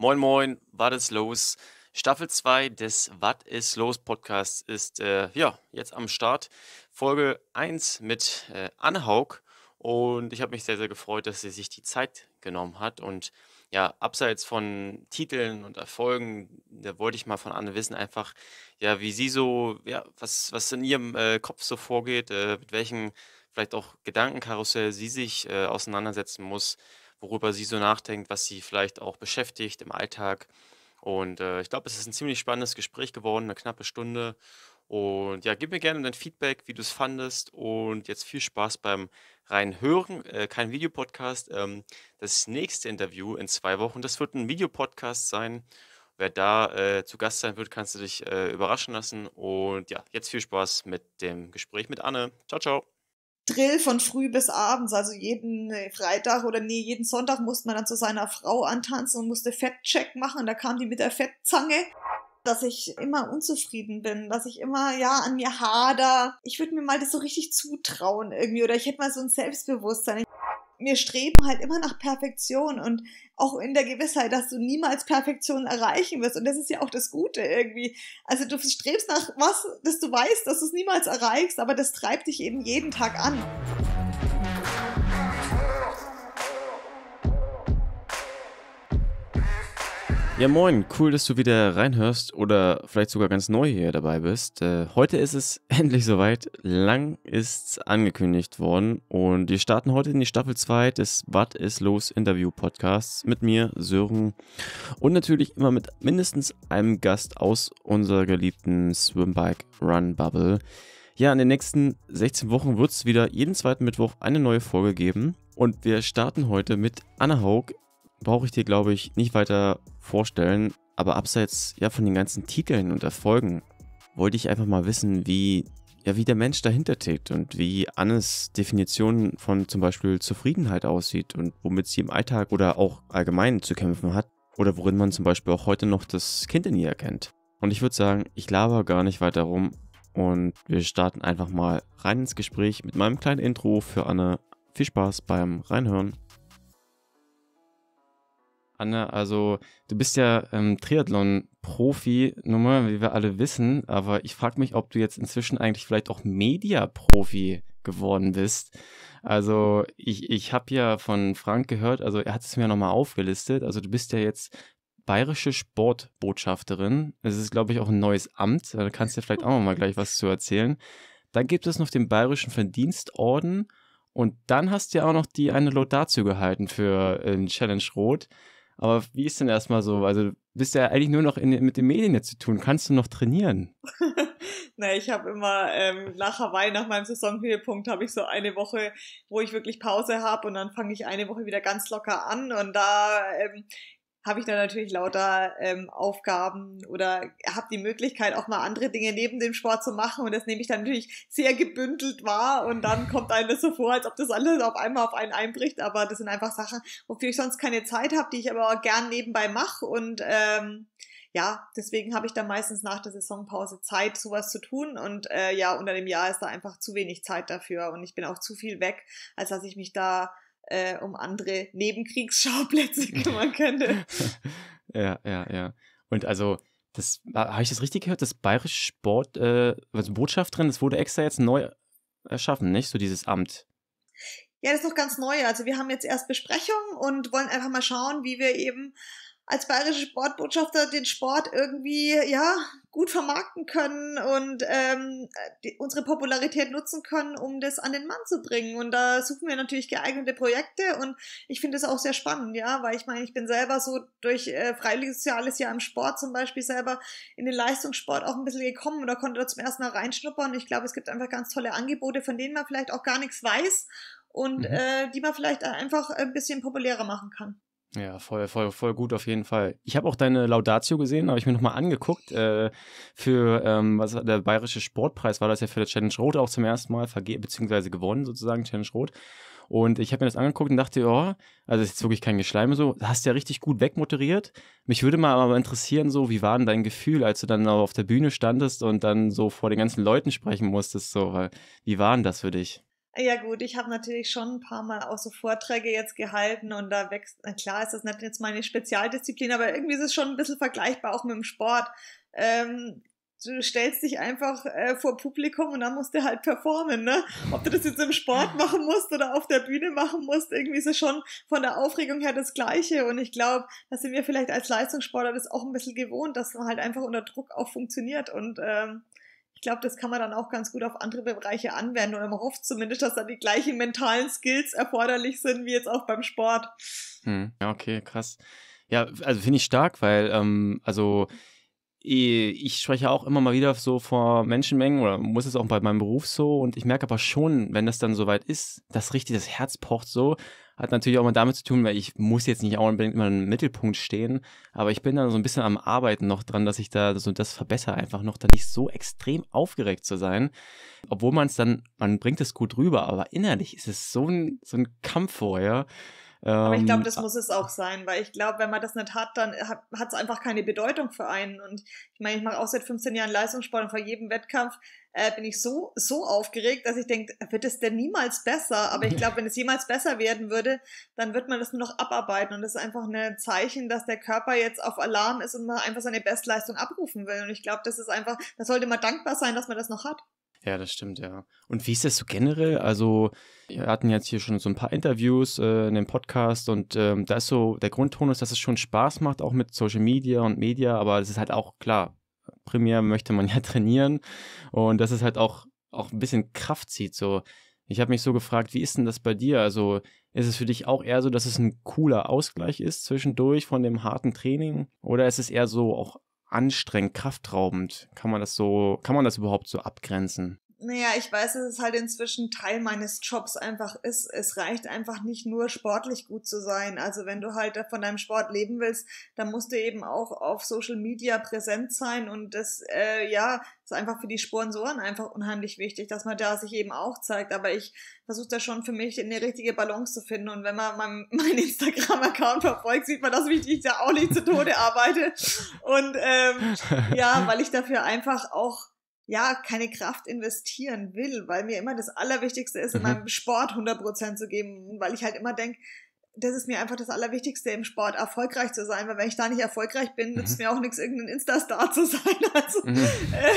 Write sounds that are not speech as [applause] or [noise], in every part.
Moin, moin, was ist los? Staffel 2 des Was ist los Podcasts ist äh, ja jetzt am Start. Folge 1 mit äh, Anne Haug. Und ich habe mich sehr, sehr gefreut, dass sie sich die Zeit genommen hat. Und ja, abseits von Titeln und Erfolgen, da wollte ich mal von Anne wissen, einfach, ja, wie sie so, ja, was, was in ihrem äh, Kopf so vorgeht, äh, mit welchen vielleicht auch Gedankenkarussell sie sich äh, auseinandersetzen muss worüber sie so nachdenkt, was sie vielleicht auch beschäftigt im Alltag. Und äh, ich glaube, es ist ein ziemlich spannendes Gespräch geworden, eine knappe Stunde. Und ja, gib mir gerne dein Feedback, wie du es fandest. Und jetzt viel Spaß beim Reinhören. Äh, kein Videopodcast. Ähm, das nächste Interview in zwei Wochen, das wird ein Videopodcast sein. Wer da äh, zu Gast sein wird, kannst du dich äh, überraschen lassen. Und ja, jetzt viel Spaß mit dem Gespräch mit Anne. Ciao, ciao. Drill von früh bis abends, also jeden äh, Freitag oder nee, jeden Sonntag musste man dann zu seiner Frau antanzen und musste Fettcheck machen. Da kam die mit der Fettzange dass ich immer unzufrieden bin, dass ich immer, ja, an mir hader. Ich würde mir mal das so richtig zutrauen irgendwie oder ich hätte mal so ein Selbstbewusstsein wir streben halt immer nach Perfektion und auch in der Gewissheit, dass du niemals Perfektion erreichen wirst. Und das ist ja auch das Gute irgendwie. Also du strebst nach was, dass du weißt, dass du es niemals erreichst, aber das treibt dich eben jeden Tag an. Ja, moin, cool, dass du wieder reinhörst oder vielleicht sogar ganz neu hier dabei bist. Äh, heute ist es [laughs] endlich soweit. Lang ist's angekündigt worden und wir starten heute in die Staffel 2 des What is los Interview Podcasts mit mir, Sören und natürlich immer mit mindestens einem Gast aus unserer geliebten Swimbike Run Bubble. Ja, in den nächsten 16 Wochen wird es wieder jeden zweiten Mittwoch eine neue Folge geben. Und wir starten heute mit Anna Haug, brauche ich dir, glaube ich, nicht weiter vorstellen. Aber abseits ja, von den ganzen Titeln und Erfolgen wollte ich einfach mal wissen, wie, ja, wie der Mensch dahinter tickt und wie Annes Definition von zum Beispiel Zufriedenheit aussieht und womit sie im Alltag oder auch allgemein zu kämpfen hat oder worin man zum Beispiel auch heute noch das Kind in ihr erkennt. Und ich würde sagen, ich laber gar nicht weiter rum und wir starten einfach mal rein ins Gespräch mit meinem kleinen Intro für Anne. Viel Spaß beim Reinhören. Anne, also du bist ja ähm, Triathlon-Profi, Nummer, wie wir alle wissen, aber ich frage mich, ob du jetzt inzwischen eigentlich vielleicht auch Media-Profi geworden bist. Also ich, ich habe ja von Frank gehört, also er hat es mir nochmal aufgelistet, also du bist ja jetzt bayerische Sportbotschafterin. Es ist, glaube ich, auch ein neues Amt, da kannst du ja vielleicht auch nochmal gleich was zu erzählen. Dann gibt es noch den bayerischen Verdienstorden und dann hast du ja auch noch die eine dazu gehalten für äh, Challenge Rot. Aber wie ist denn erstmal so? Also, du bist ja eigentlich nur noch in, mit den Medien jetzt zu tun. Kannst du noch trainieren? [laughs] Na, ich habe immer ähm, nach Hawaii, nach meinem Saisonhöhepunkt, habe ich so eine Woche, wo ich wirklich Pause habe und dann fange ich eine Woche wieder ganz locker an und da ähm, habe ich dann natürlich lauter ähm, Aufgaben oder habe die Möglichkeit, auch mal andere Dinge neben dem Sport zu machen. Und das nehme ich dann natürlich sehr gebündelt wahr. Und dann kommt einem das so vor, als ob das alles auf einmal auf einen einbricht. Aber das sind einfach Sachen, wofür ich sonst keine Zeit habe, die ich aber auch gern nebenbei mache. Und ähm, ja, deswegen habe ich dann meistens nach der Saisonpause Zeit, sowas zu tun. Und äh, ja, unter dem Jahr ist da einfach zu wenig Zeit dafür. Und ich bin auch zu viel weg, als dass ich mich da äh, um andere Nebenkriegsschauplätze kümmern [laughs] könnte. [laughs] ja, ja, ja. Und also, das habe ich das richtig gehört? Das bayerische Sport, äh, also Botschafterin, das wurde extra jetzt neu erschaffen, nicht? So dieses Amt. Ja, das ist noch ganz neu. Also wir haben jetzt erst Besprechungen und wollen einfach mal schauen, wie wir eben als bayerische Sportbotschafter den Sport irgendwie ja gut vermarkten können und ähm, die, unsere Popularität nutzen können, um das an den Mann zu bringen. Und da suchen wir natürlich geeignete Projekte und ich finde es auch sehr spannend, ja, weil ich meine, ich bin selber so durch äh, freiwilliges soziales Jahr im Sport zum Beispiel selber in den Leistungssport auch ein bisschen gekommen oder konnte da zum ersten Mal reinschnuppern. ich glaube, es gibt einfach ganz tolle Angebote, von denen man vielleicht auch gar nichts weiß und mhm. äh, die man vielleicht einfach ein bisschen populärer machen kann. Ja, voll, voll, voll gut auf jeden Fall. Ich habe auch deine Laudatio gesehen, habe ich mir nochmal angeguckt. Äh, für ähm, was der Bayerische Sportpreis war das ja für der Challenge Rot auch zum ersten Mal vergeben, beziehungsweise gewonnen sozusagen, Challenge Rot. Und ich habe mir das angeguckt und dachte, oh, also ist jetzt wirklich kein Geschleime so, hast ja richtig gut wegmoderiert. Mich würde mal aber interessieren, so, wie war denn dein Gefühl, als du dann auf der Bühne standest und dann so vor den ganzen Leuten sprechen musstest, so, weil, wie war denn das für dich? Ja gut, ich habe natürlich schon ein paar Mal auch so Vorträge jetzt gehalten und da wächst, na klar ist das nicht jetzt meine Spezialdisziplin, aber irgendwie ist es schon ein bisschen vergleichbar auch mit dem Sport. Ähm, du stellst dich einfach äh, vor Publikum und dann musst du halt performen, ne? Ob du das jetzt im Sport machen musst oder auf der Bühne machen musst, irgendwie ist es schon von der Aufregung her das Gleiche. Und ich glaube, da sind wir vielleicht als Leistungssportler das auch ein bisschen gewohnt, dass man halt einfach unter Druck auch funktioniert und ähm, ich glaube, das kann man dann auch ganz gut auf andere Bereiche anwenden oder man hofft zumindest, dass da die gleichen mentalen Skills erforderlich sind wie jetzt auch beim Sport. Hm, ja, okay, krass. Ja, also finde ich stark, weil, ähm, also ich spreche auch immer mal wieder so vor Menschenmengen oder muss es auch bei meinem Beruf so und ich merke aber schon, wenn das dann soweit ist, dass richtig das Herz pocht so hat natürlich auch mal damit zu tun, weil ich muss jetzt nicht unbedingt immer im Mittelpunkt stehen, aber ich bin da so ein bisschen am Arbeiten noch dran, dass ich da so das verbessere, einfach noch da nicht so extrem aufgeregt zu sein. Obwohl man es dann, man bringt es gut rüber, aber innerlich ist es so ein, so ein Kampf vorher. Ja? Aber ich glaube, ähm, das muss es auch sein, weil ich glaube, wenn man das nicht hat, dann hat es einfach keine Bedeutung für einen. Und ich meine, ich mache auch seit 15 Jahren Leistungssport und vor jedem Wettkampf äh, bin ich so, so aufgeregt, dass ich denke, wird es denn niemals besser? Aber ich [laughs] glaube, wenn es jemals besser werden würde, dann wird man das nur noch abarbeiten. Und das ist einfach ein Zeichen, dass der Körper jetzt auf Alarm ist und man einfach seine Bestleistung abrufen will. Und ich glaube, das ist einfach, da sollte man dankbar sein, dass man das noch hat. Ja, das stimmt, ja. Und wie ist das so generell? Also, wir hatten jetzt hier schon so ein paar Interviews äh, in dem Podcast und ähm, da ist so, der Grundton ist, dass es schon Spaß macht, auch mit Social Media und Media, aber es ist halt auch klar, primär möchte man [laughs] ja trainieren und dass es halt auch, auch ein bisschen Kraft zieht. So, ich habe mich so gefragt, wie ist denn das bei dir? Also, ist es für dich auch eher so, dass es ein cooler Ausgleich ist zwischendurch von dem harten Training? Oder ist es eher so auch anstrengend, kraftraubend? Kann man das so, kann man das überhaupt so abgrenzen? naja, ich weiß, dass es halt inzwischen Teil meines Jobs einfach ist. Es reicht einfach nicht nur sportlich gut zu sein. Also wenn du halt von deinem Sport leben willst, dann musst du eben auch auf Social Media präsent sein und das, äh, ja, ist einfach für die Sponsoren einfach unheimlich wichtig, dass man da sich eben auch zeigt. Aber ich versuche da schon für mich eine richtige Balance zu finden. Und wenn man meinen [laughs] mein Instagram-Account verfolgt, sieht man, dass ich da auch nicht zu Tode arbeite. Und ähm, ja, [laughs] weil ich dafür einfach auch ja, keine Kraft investieren will, weil mir immer das Allerwichtigste ist, mhm. in meinem Sport 100% zu geben, weil ich halt immer denke, das ist mir einfach das Allerwichtigste im Sport, erfolgreich zu sein, weil wenn ich da nicht erfolgreich bin, nützt mhm. mir auch nichts, irgendein Insta-Star zu sein. [laughs] Also, mhm. äh,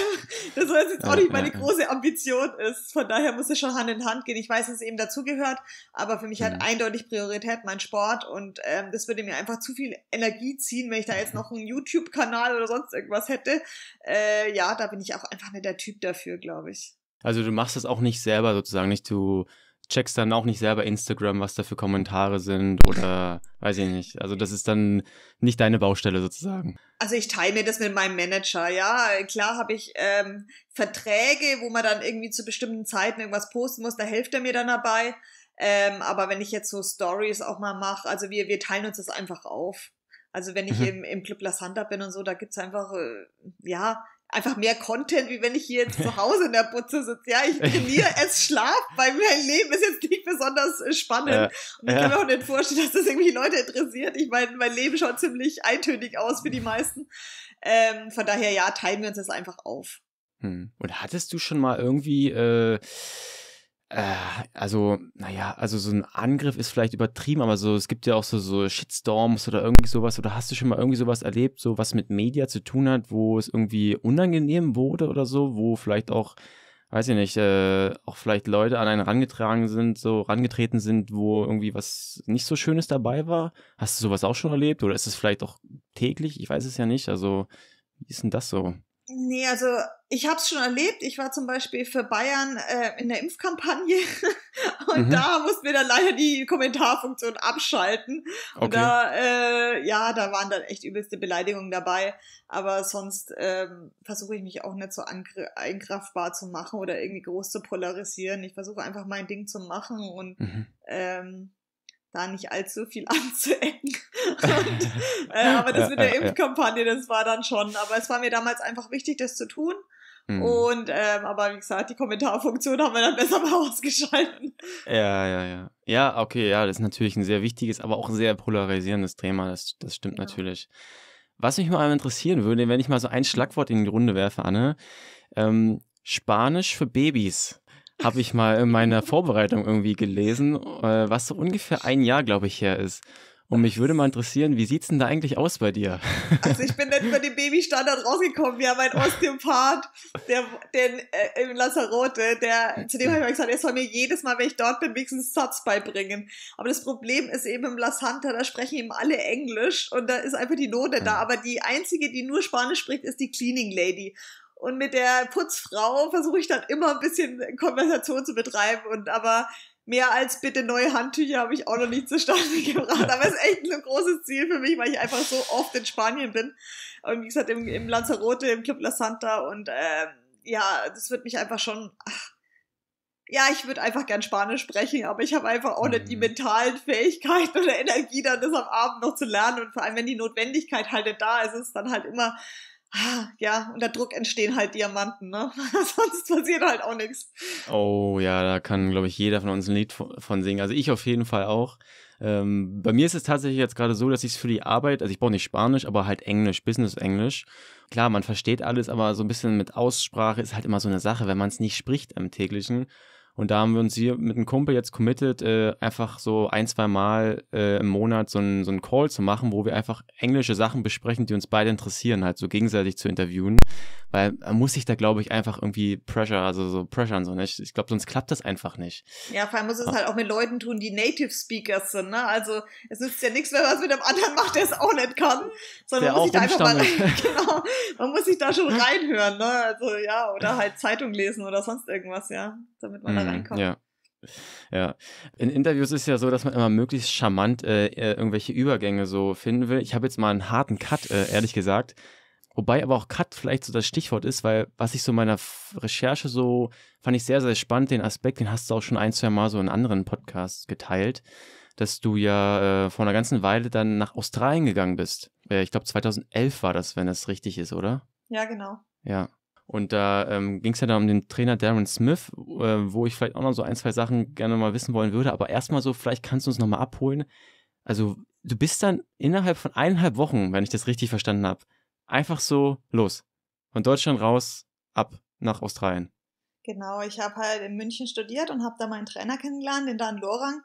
das heißt jetzt auch nicht meine große Ambition ist. Von daher muss es schon Hand in Hand gehen. Ich weiß, dass es eben dazugehört, aber für mich mhm. hat eindeutig Priorität mein Sport und ähm, das würde mir einfach zu viel Energie ziehen, wenn ich da jetzt noch einen YouTube-Kanal oder sonst irgendwas hätte. Äh, ja, da bin ich auch einfach nicht der Typ dafür, glaube ich. Also du machst das auch nicht selber sozusagen, nicht du checkst dann auch nicht selber Instagram, was da für Kommentare sind oder weiß ich nicht. Also das ist dann nicht deine Baustelle sozusagen. Also ich teile mir das mit meinem Manager, ja. Klar habe ich ähm, Verträge, wo man dann irgendwie zu bestimmten Zeiten irgendwas posten muss, da hilft er mir dann dabei. Ähm, aber wenn ich jetzt so Stories auch mal mache, also wir, wir teilen uns das einfach auf. Also wenn ich mhm. im, im Club La Santa bin und so, da gibt es einfach, äh, ja, einfach mehr Content, wie wenn ich hier zu Hause in der Butze sitze. Ja, ich trainiere, [laughs] es schlaf, weil mein Leben ist jetzt nicht besonders äh, spannend. Ja, und ich kann mir auch nicht vorstellen, dass das irgendwie Leute interessiert. Ich meine, mein Leben schaut ziemlich eintönig aus für die meisten. Ähm, von daher, ja, teilen wir uns das einfach auf. Hm. Und hattest du schon mal irgendwie äh, äh, also, naja, also so ein Angriff ist vielleicht übertrieben, aber so, es gibt ja auch so, so Shitstorms oder irgendwie sowas. Oder hast du schon mal irgendwie sowas erlebt, so was mit Media zu tun hat, wo es irgendwie unangenehm wurde oder so, wo vielleicht auch, weiß ich nicht, äh, auch vielleicht Leute an einen rangetragen sind, so rangetreten sind, wo irgendwie was nicht so Schönes dabei war? Hast du sowas auch schon erlebt? Oder ist es vielleicht auch täglich? Ich weiß es ja nicht. Also, wie ist denn das so? Nee, also ich habe es schon erlebt. Ich war zum Beispiel für Bayern äh, in der Impfkampagne [laughs] und mhm. da mussten wir dann leider die Kommentarfunktion abschalten. Okay. Und da, äh, ja, da waren dann echt übelste Beleidigungen dabei. Aber sonst ähm, versuche ich mich auch nicht so einkraftbar zu machen oder irgendwie groß zu polarisieren. Ich versuche einfach mein Ding zu machen und mhm. ähm, da nicht allzu viel [laughs] anzuecken. Und, [laughs] äh, aber das mit der Impfkampagne, das war dann schon, aber es war mir damals einfach wichtig, das zu tun. Mhm. Und ähm, aber wie gesagt, die Kommentarfunktion haben wir dann [laughs] besser mal ausgeschalten. Ja, ja, ja. Ja, okay, ja, das ist natürlich ein sehr wichtiges, aber auch ein sehr polarisierendes Thema. Das, das stimmt ja. natürlich. Was mich mal interessieren würde, wenn ich mal so ein Schlagwort in die Runde werfe, Anne, ähm, Spanisch für Babys habe ich mal in meiner Vorbereitung irgendwie gelesen, äh, was so ungefähr ein Jahr, glaube ich, her ist. Und mich würde mal interessieren, wie sieht's denn da eigentlich aus bei dir? Also ich bin nicht von dem Babystandard rausgekommen. Wir haben einen Osteopath, der, den, äh, im Lazarote, der, zu dem habe ich mal gesagt, er soll mir jedes Mal, wenn ich dort bin, wenigstens Satz beibringen. Aber das Problem ist eben im La Santa, da sprechen eben alle Englisch und da ist einfach die Note da. Aber die einzige, die nur Spanisch spricht, ist die Cleaning Lady. Und mit der Putzfrau versuche ich dann immer ein bisschen Konversation zu betreiben und aber mehr als bitte neue Handtücher habe ich auch noch nicht zustande [laughs] gebracht. Aber es ist echt ein großes Ziel für mich, weil ich einfach so oft in Spanien bin. Und wie gesagt, im, im Lanzarote, im Club La Santa und äh, ja, das wird mich einfach schon. Ach, ja, ich würde einfach gern Spanisch sprechen, aber ich habe einfach auch nicht die mhm. mentalen Fähigkeiten oder Energie, dann das am Abend noch zu lernen. Und vor allem, wenn die Notwendigkeit halt nicht da ist, ist es dann halt immer ja, unter Druck entstehen halt Diamanten, ne? [laughs] Sonst passiert halt auch nichts. Oh ja, da kann, glaube ich, jeder von uns ein Lied von singen. Also ich auf jeden Fall auch. Ähm, bei mir ist es tatsächlich jetzt gerade so, dass ich es für die Arbeit, also ich brauche nicht Spanisch, aber halt Englisch, Business-Englisch. Klar, man versteht alles, aber so ein bisschen mit Aussprache ist halt immer so eine Sache, wenn man es nicht spricht im täglichen. Und da haben wir uns hier mit einem Kumpel jetzt committed, äh, einfach so ein, zwei Mal äh, im Monat so einen so ein Call zu machen, wo wir einfach englische Sachen besprechen, die uns beide interessieren, halt so gegenseitig zu interviewen weil man äh, muss sich da, glaube ich, einfach irgendwie Pressure, also so Pressure so nicht. Ne? Ich glaube, sonst klappt das einfach nicht. Ja, vor allem muss es ah. halt auch mit Leuten tun, die Native Speakers sind, ne? Also es nützt ja nichts, wenn man es mit einem anderen macht, der es auch nicht kann, sondern man muss sich da einfach mal, [laughs] genau, man muss sich da schon [laughs] reinhören, ne? Also ja, oder halt Zeitung lesen oder sonst irgendwas, ja, damit man mm, da mhm, reinkommt. Ja. Ja, in Interviews ist ja so, dass man immer möglichst charmant äh, äh, irgendwelche Übergänge so finden will. Ich habe jetzt mal einen harten Cut, äh, ehrlich gesagt, Wobei aber auch Cut vielleicht so das Stichwort ist, weil was ich so meiner Recherche so fand ich sehr, sehr spannend, den Aspekt, den hast du auch schon ein, zwei Mal so in anderen Podcasts geteilt, dass du ja äh, vor einer ganzen Weile dann nach Australien gegangen bist. Äh, ich glaube 2011 war das, wenn das richtig ist, oder? Ja, genau. Ja. Und da ähm, ging es ja dann um den Trainer Darren Smith, äh, wo ich vielleicht auch noch so ein, zwei Sachen gerne mal wissen wollen würde. Aber erstmal so, vielleicht kannst du uns nochmal abholen. Also, du bist dann innerhalb von eineinhalb Wochen, wenn ich das richtig verstanden habe, einfach so los. Von Deutschland raus, ab nach Australien. Genau, ich habe halt in München studiert und habe da meinen Trainer kennengelernt, den Dan Lorang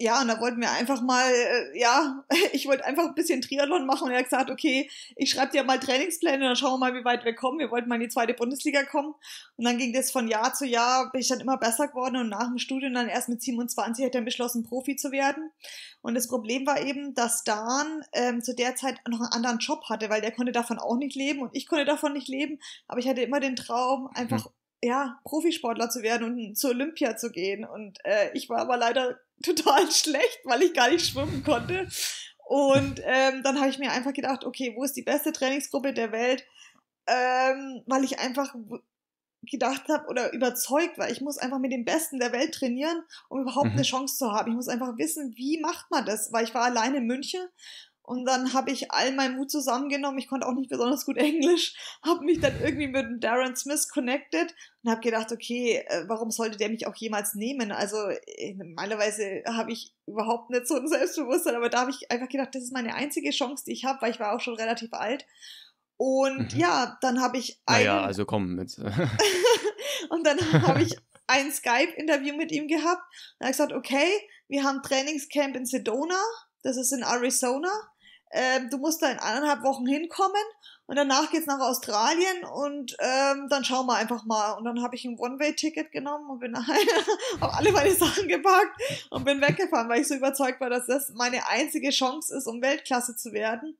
ja, und da wollten wir einfach mal, äh, ja, [laughs] ich wollte einfach ein bisschen Triathlon machen und er hat gesagt, okay, ich schreibe dir mal Trainingspläne und dann schauen wir mal, wie weit wir kommen. Wir wollten mal in die zweite Bundesliga kommen und dann ging das von Jahr zu Jahr, bin ich dann immer besser geworden und nach dem Studium dann erst mit 27 hat er beschlossen, Profi zu werden. Und das Problem war eben, dass Dan ähm, zu der Zeit noch einen anderen Job hatte, weil der konnte davon auch nicht leben und ich konnte davon nicht leben, aber ich hatte immer den Traum, einfach hm ja, Profisportler zu werden und zu Olympia zu gehen. Und äh, ich war aber leider total schlecht, weil ich gar nicht schwimmen konnte. Und ähm, dann habe ich mir einfach gedacht, okay, wo ist die beste Trainingsgruppe der Welt? Ähm, weil ich einfach gedacht habe oder überzeugt war, ich muss einfach mit den Besten der Welt trainieren, um überhaupt mhm. eine Chance zu haben. Ich muss einfach wissen, wie macht man das? Weil ich war alleine in München und dann habe ich all meinen Mut zusammengenommen. Ich konnte auch nicht besonders gut Englisch. Habe mich dann irgendwie mit dem Darren Smith connected und habe gedacht, okay, äh, warum sollte der mich auch jemals nehmen? Also äh, normalerweise habe ich überhaupt nicht so ein Selbstbewusstsein, aber da habe ich einfach gedacht, das ist meine einzige Chance, die ich habe, weil ich war auch schon relativ alt. Und mhm. ja, dann habe ich ein. Ja, also komm jetzt. [laughs] und dann habe ich ein Skype-Interview mit ihm gehabt. Und er hat gesagt, okay, wir haben Trainingscamp in Sedona. Das ist in Arizona. Ähm, du musst da in eineinhalb Wochen hinkommen und danach geht's nach Australien und ähm, dann schauen wir einfach mal. Und dann habe ich ein One-Way-Ticket genommen und bin daheim, [laughs] habe alle meine Sachen gepackt und bin weggefahren, weil ich so überzeugt war, dass das meine einzige Chance ist, um Weltklasse zu werden.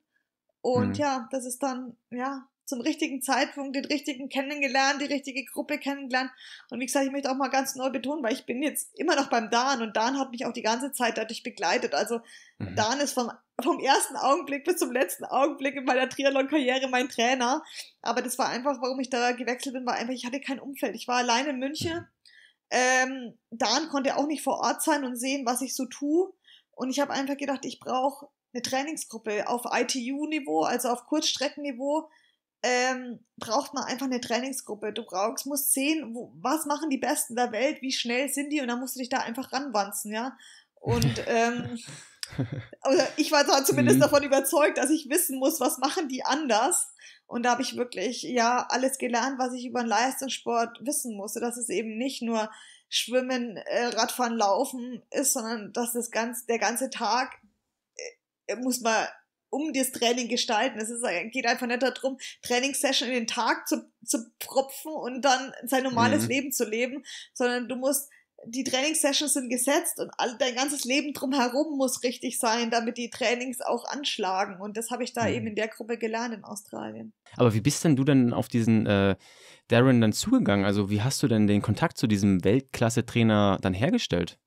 Und mhm. ja, das ist dann, ja, zum richtigen Zeitpunkt den richtigen kennengelernt, die richtige Gruppe kennengelernt. Und wie gesagt, ich möchte auch mal ganz neu betonen, weil ich bin jetzt immer noch beim Dan und Dan hat mich auch die ganze Zeit dadurch begleitet. Also mhm. Dan ist vom, vom ersten Augenblick bis zum letzten Augenblick in meiner Triathlon-Karriere mein Trainer. Aber das war einfach, warum ich da gewechselt bin, war einfach, ich hatte kein Umfeld. Ich war allein in München. Ähm, Dan konnte auch nicht vor Ort sein und sehen, was ich so tue. Und ich habe einfach gedacht, ich brauche eine Trainingsgruppe auf ITU-Niveau, also auf Kurzstreckenniveau, ähm, braucht man einfach eine Trainingsgruppe. Du brauchst, musst sehen, wo, was machen die Besten der Welt, wie schnell sind die und dann musst du dich da einfach ranwanzen, ja. Und [laughs] ähm, also ich war da zumindest mhm. davon überzeugt, dass ich wissen muss, was machen die anders. Und da habe ich wirklich ja alles gelernt, was ich über den Leistungssport wissen musste, dass es eben nicht nur Schwimmen, äh, Radfahren, Laufen ist, sondern dass das ganz, der ganze Tag äh, muss man um das Training gestalten. Es ist, äh, geht einfach nicht darum, Trainingssession in den Tag zu, zu propfen und dann sein normales mhm. Leben zu leben, sondern du musst die Trainingssessions sind gesetzt und all, dein ganzes Leben drumherum muss richtig sein, damit die Trainings auch anschlagen. Und das habe ich da mhm. eben in der Gruppe gelernt in Australien. Aber wie bist denn du denn auf diesen äh, Darren dann zugegangen? Also wie hast du denn den Kontakt zu diesem Weltklasse-Trainer dann hergestellt?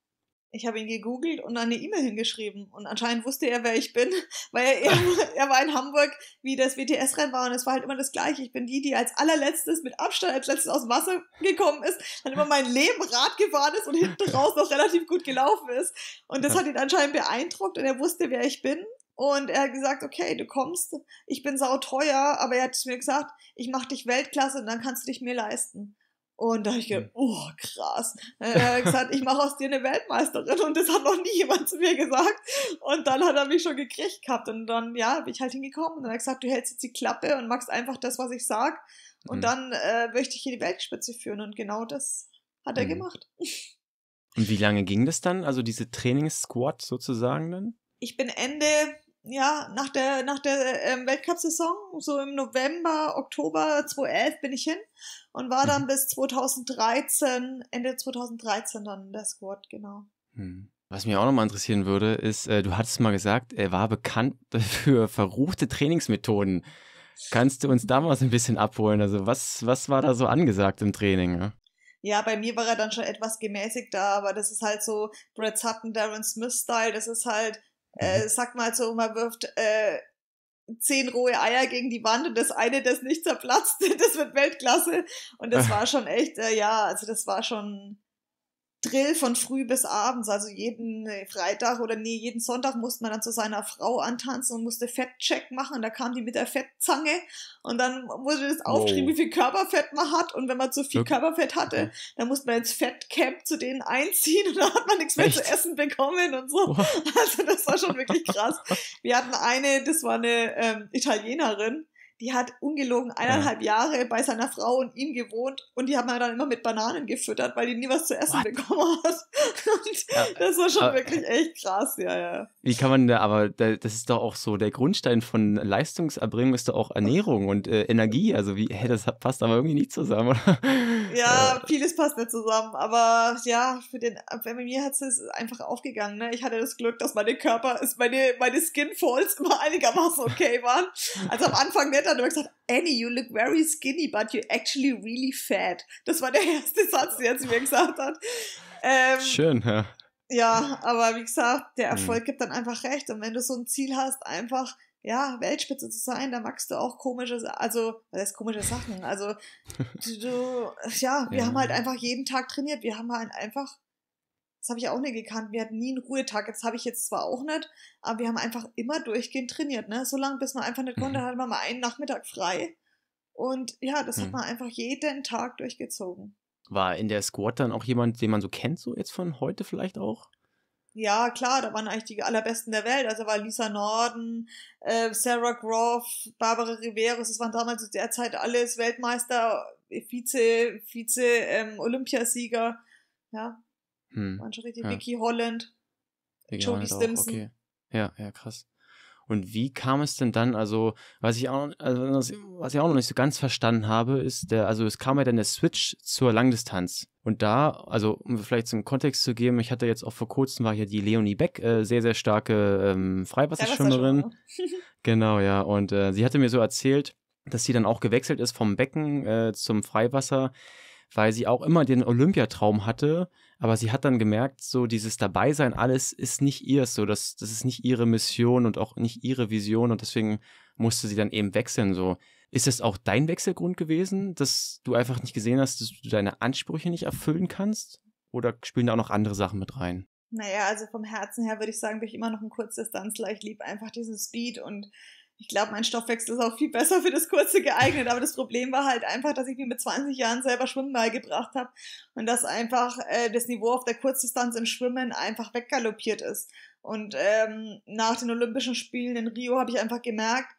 ich habe ihn gegoogelt und eine E-Mail hingeschrieben. Und anscheinend wusste er, wer ich bin, [laughs] weil er, eben, [laughs] er, war in Hamburg, wie das WTS-Rennen war. Und es war halt immer das Gleiche. Ich bin die, die als allerletztes mit Abstand als letztes aus dem Wasser gekommen ist, dann immer mein Leben Rad gefahren ist und hinten raus noch relativ gut gelaufen ist. Und das hat ihn anscheinend beeindruckt und er wusste, wer ich bin. Und er hat gesagt, okay, du kommst, ich bin sauteuer, aber er hat mir gesagt, ich mach dich Weltklasse und dann kannst du dich mir leisten. Und da habe ich gedacht, mhm. oh krass. Dann hat er gesagt, ich mache aus dir eine Weltmeisterin und das hat noch nie jemand zu mir gesagt. Und dann hat er mich schon gekriegt gehabt und dann, ja, bin ich halt hingekommen und dann hat er gesagt, du hältst jetzt die Klappe und machst einfach das, was ich sag und mhm. dann äh, möchte ich hier die Weltspitze führen und genau das hat er mhm. gemacht. Und wie lange ging das dann, also diese Trainingssquad sozusagen dann? Ich bin Ende ja, nach der, nach der ähm, Weltcup-Saison, so im November, Oktober 2011 bin ich hin und war dann mhm. bis 2013, Ende 2013 dann der Squad, genau. Hm. Was mich auch nochmal interessieren würde, ist, äh, du hattest mal gesagt, er war bekannt [laughs] für verruchte Trainingsmethoden. Kannst du uns damals ein bisschen abholen? Also was, was war da so angesagt im Training? Ja? ja, bei mir war er dann schon etwas gemäßigter, aber das ist halt so Brad Sutton, Darren Smith-Style, das ist halt äh, mhm. sagt mal so, man wirft äh, zehn rohe Eier gegen die Wand und das eine, das nicht zerplatzt, [laughs] das wird Weltklasse. Und das [laughs] war schon echt, äh, ja, also das war schon Drill von früh bis abends, also jeden äh, Freitag oder nee, jeden Sonntag musste man dann zu seiner Frau antanzen und musste Fettcheck machen. Und da kam die mit der Fettzange und dann wurde das aufgeschrieben, oh. wie viel Körperfett man hat. Und wenn man zu viel Körperfett hatte, dann musste man ins Fettcamp zu denen einziehen und dann hat man nichts mehr Echt? zu essen bekommen und so. [laughs] Also das war schon wirklich krass. Wir hatten eine, das war eine ähm, Italienerin, die hat ungelogen eineinhalb Jahre bei seiner Frau und ihm gewohnt und die haben wir dann immer mit Bananen gefüttert, weil die nie was zu essen What? bekommen hat. [laughs] Ja, das war schon aber, wirklich echt krass, ja, ja. Wie kann man da, aber das ist doch auch so, der Grundstein von Leistungserbringung ist doch auch Ernährung und äh, Energie. Also wie, hä, das passt aber irgendwie nicht zusammen, oder? Ja, äh. vieles passt nicht zusammen, aber ja, für den, bei mir hat es einfach aufgegangen. Ne? Ich hatte das Glück, dass meine Körper, meine, meine Skinfalls immer einigermaßen okay waren. Also am Anfang nicht, Später hat er immer gesagt, Annie, you look very skinny, but you're actually really fat. Das war der erste Satz, den sie mir gesagt hat. Ähm, Schön, ja. Ja, aber wie gesagt, der hm. Erfolg mhm. gibt dann einfach recht. Und wenn du so ein Ziel hast, einfach, ja, Weltspitze zu sein, da magst du auch komische, also, das heißt komische Sachen. Also, [laughs] du, ja, wir ja. haben halt einfach jeden Tag trainiert. Wir haben halt einfach das habe ich auch nicht gekannt. Wir hatten nie einen Ruhetag. Jetzt habe ich jetzt zwar auch nicht, aber wir haben einfach immer durchgehend trainiert, ne? So lange, bis man einfach nicht konnte, mhm. hatten wir mal einen Nachmittag frei. Und ja, das hat mhm. man einfach jeden Tag durchgezogen. War in der Squad dann auch jemand, den man so kennt, so jetzt von heute vielleicht auch? Ja, klar, da waren eigentlich die allerbesten der Welt. Also war Lisa Norden, äh, Sarah Groff, Barbara Riveros, das waren damals zu der Zeit alles Weltmeister, Vize, Vize, ähm, Olympiasieger. Ja, hm. richtig. ja. Vicky Holland, Jodie Stimson. Okay. Ja, ja, krass. Und wie kam es denn dann, also, was ich auch, also, was ich auch noch nicht so ganz verstanden habe, ist der, also es kam ja dann der Switch zur Langdistanz. Und da, also um vielleicht zum Kontext zu geben, ich hatte jetzt auch vor kurzem war hier die Leonie Beck, äh, sehr, sehr starke ähm, Freiwasserschwimmerin. [laughs] genau, ja. Und äh, sie hatte mir so erzählt, dass sie dann auch gewechselt ist vom Becken äh, zum Freiwasser, weil sie auch immer den Olympiatraum hatte aber sie hat dann gemerkt, so dieses Dabeisein, alles ist nicht ihrs, so das, das ist nicht ihre Mission und auch nicht ihre Vision und deswegen musste sie dann eben wechseln. So ist das auch dein Wechselgrund gewesen, dass du einfach nicht gesehen hast, dass du deine Ansprüche nicht erfüllen kannst? Oder spielen da auch noch andere Sachen mit rein? Naja, also vom Herzen her würde ich sagen, bin ich immer noch ein Kurzdistanzler. Ich liebe einfach diesen Speed und ich glaube, mein Stoffwechsel ist auch viel besser für das Kurze geeignet. Aber das Problem war halt einfach, dass ich mir mit 20 Jahren selber Schwimmen beigebracht habe und dass einfach äh, das Niveau auf der Kurzdistanz im Schwimmen einfach weggaloppiert ist. Und ähm, nach den Olympischen Spielen in Rio habe ich einfach gemerkt,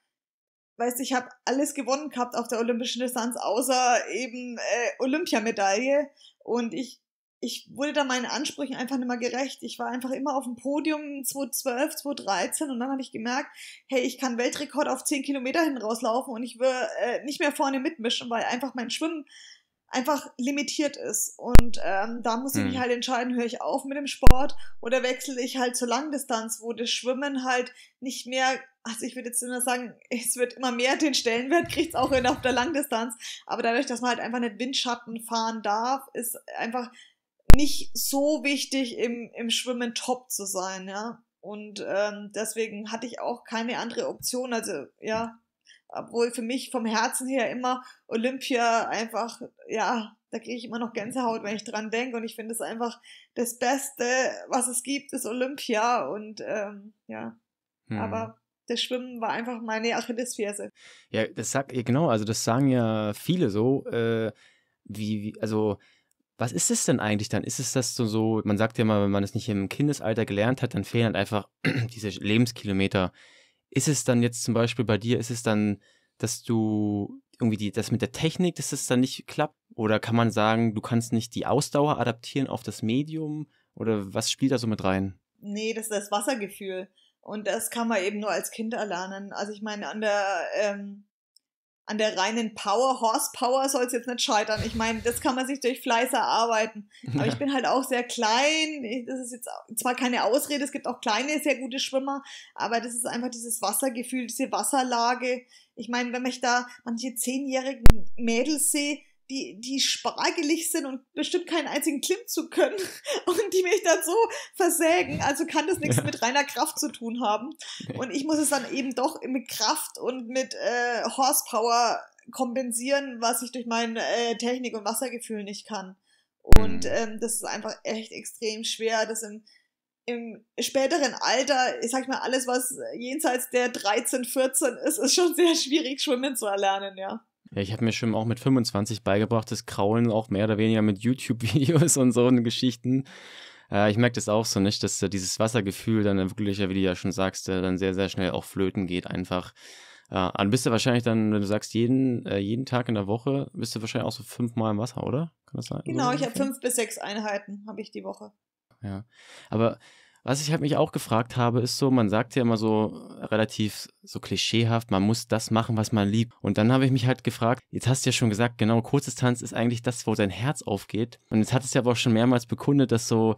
weißt du, ich habe alles gewonnen gehabt auf der olympischen Distanz, außer eben äh, Olympiamedaille. Und ich ich wurde da meinen Ansprüchen einfach nicht mehr gerecht. Ich war einfach immer auf dem Podium 2012, 2013 und dann habe ich gemerkt, hey, ich kann Weltrekord auf 10 Kilometer hin rauslaufen und ich will äh, nicht mehr vorne mitmischen, weil einfach mein Schwimmen einfach limitiert ist. Und ähm, da muss ich mich hm. halt entscheiden, höre ich auf mit dem Sport oder wechsle ich halt zur Langdistanz, wo das Schwimmen halt nicht mehr, also ich würde jetzt immer sagen, es wird immer mehr den Stellenwert, kriegt es auch auf der Langdistanz. Aber dadurch, dass man halt einfach nicht Windschatten fahren darf, ist einfach nicht so wichtig, im, im Schwimmen top zu sein, ja. Und ähm, deswegen hatte ich auch keine andere Option. Also, ja, obwohl für mich vom Herzen her immer Olympia einfach, ja, da kriege ich immer noch Gänsehaut, wenn ich dran denke. Und ich finde es einfach das Beste, was es gibt, ist Olympia. Und ähm, ja, hm. aber das Schwimmen war einfach meine Achillesferse. Ja, das sagt, ihr genau, also das sagen ja viele so, äh, wie, wie, also was ist es denn eigentlich dann? Ist es das so, so, man sagt ja mal, wenn man es nicht im Kindesalter gelernt hat, dann fehlen halt einfach [clears throat] diese Lebenskilometer. Ist es dann jetzt zum Beispiel bei dir, ist es dann, dass du irgendwie die, das mit der Technik, dass es dann nicht klappt? Oder kann man sagen, du kannst nicht die Ausdauer adaptieren auf das Medium? Oder was spielt da so mit rein? Nee, das ist das Wassergefühl. Und das kann man eben nur als Kind erlernen. Also ich meine, an der ähm, an der reinen Power, Horsepower soll es jetzt nicht scheitern. Ich meine, das kann man sich durch Fleiß erarbeiten. Aber ja. [laughs] ich bin halt auch sehr klein. Das ist jetzt zwar keine Ausrede, es gibt auch kleine, sehr gute Schwimmer, aber das ist einfach dieses Wassergefühl, diese Wasserlage. Ich meine, wenn ich da manche zehnjährigen Mädels sehe, die, die spargelig sind und bestimmt keinen einzigen Klimmzug können [laughs] und die mich dann so versägen. Also kann das nichts ja. mit reiner Kraft zu tun haben. Und ich muss es dann eben doch mit Kraft und mit äh, Horsepower kompensieren, was ich durch meine äh, Technik und Wassergefühl nicht kann. Und mhm. ähm, das ist einfach echt extrem schwer, das im, im späteren Alter, ich sag mal, alles, was jenseits der 13, 14 ist, ist schon sehr schwierig, schwimmen zu erlernen, ja. Ja, ich habe mir schon auch mit 25 beigebracht, das Kraulen auch mehr oder weniger mit YouTube-Videos [laughs] und so Geschichten. Äh, ich merke das auch so nicht, dass äh, dieses Wassergefühl dann wirklich, wie du ja schon sagst, äh, dann sehr, sehr schnell auch flöten geht einfach. Äh, dann bist du wahrscheinlich dann, wenn du sagst, jeden, äh, jeden Tag in der Woche, bist du wahrscheinlich auch so fünfmal im Wasser, oder? Kann das sein? Genau, ich habe fünf bis sechs Einheiten, habe ich die Woche. Ja, aber was ich halt mich auch gefragt habe, ist so, man sagt ja immer so relativ so klischeehaft, man muss das machen, was man liebt. Und dann habe ich mich halt gefragt, jetzt hast du ja schon gesagt, genau, Kurzdistanz ist eigentlich das, wo dein Herz aufgeht. Und jetzt hat es ja aber auch schon mehrmals bekundet, dass so,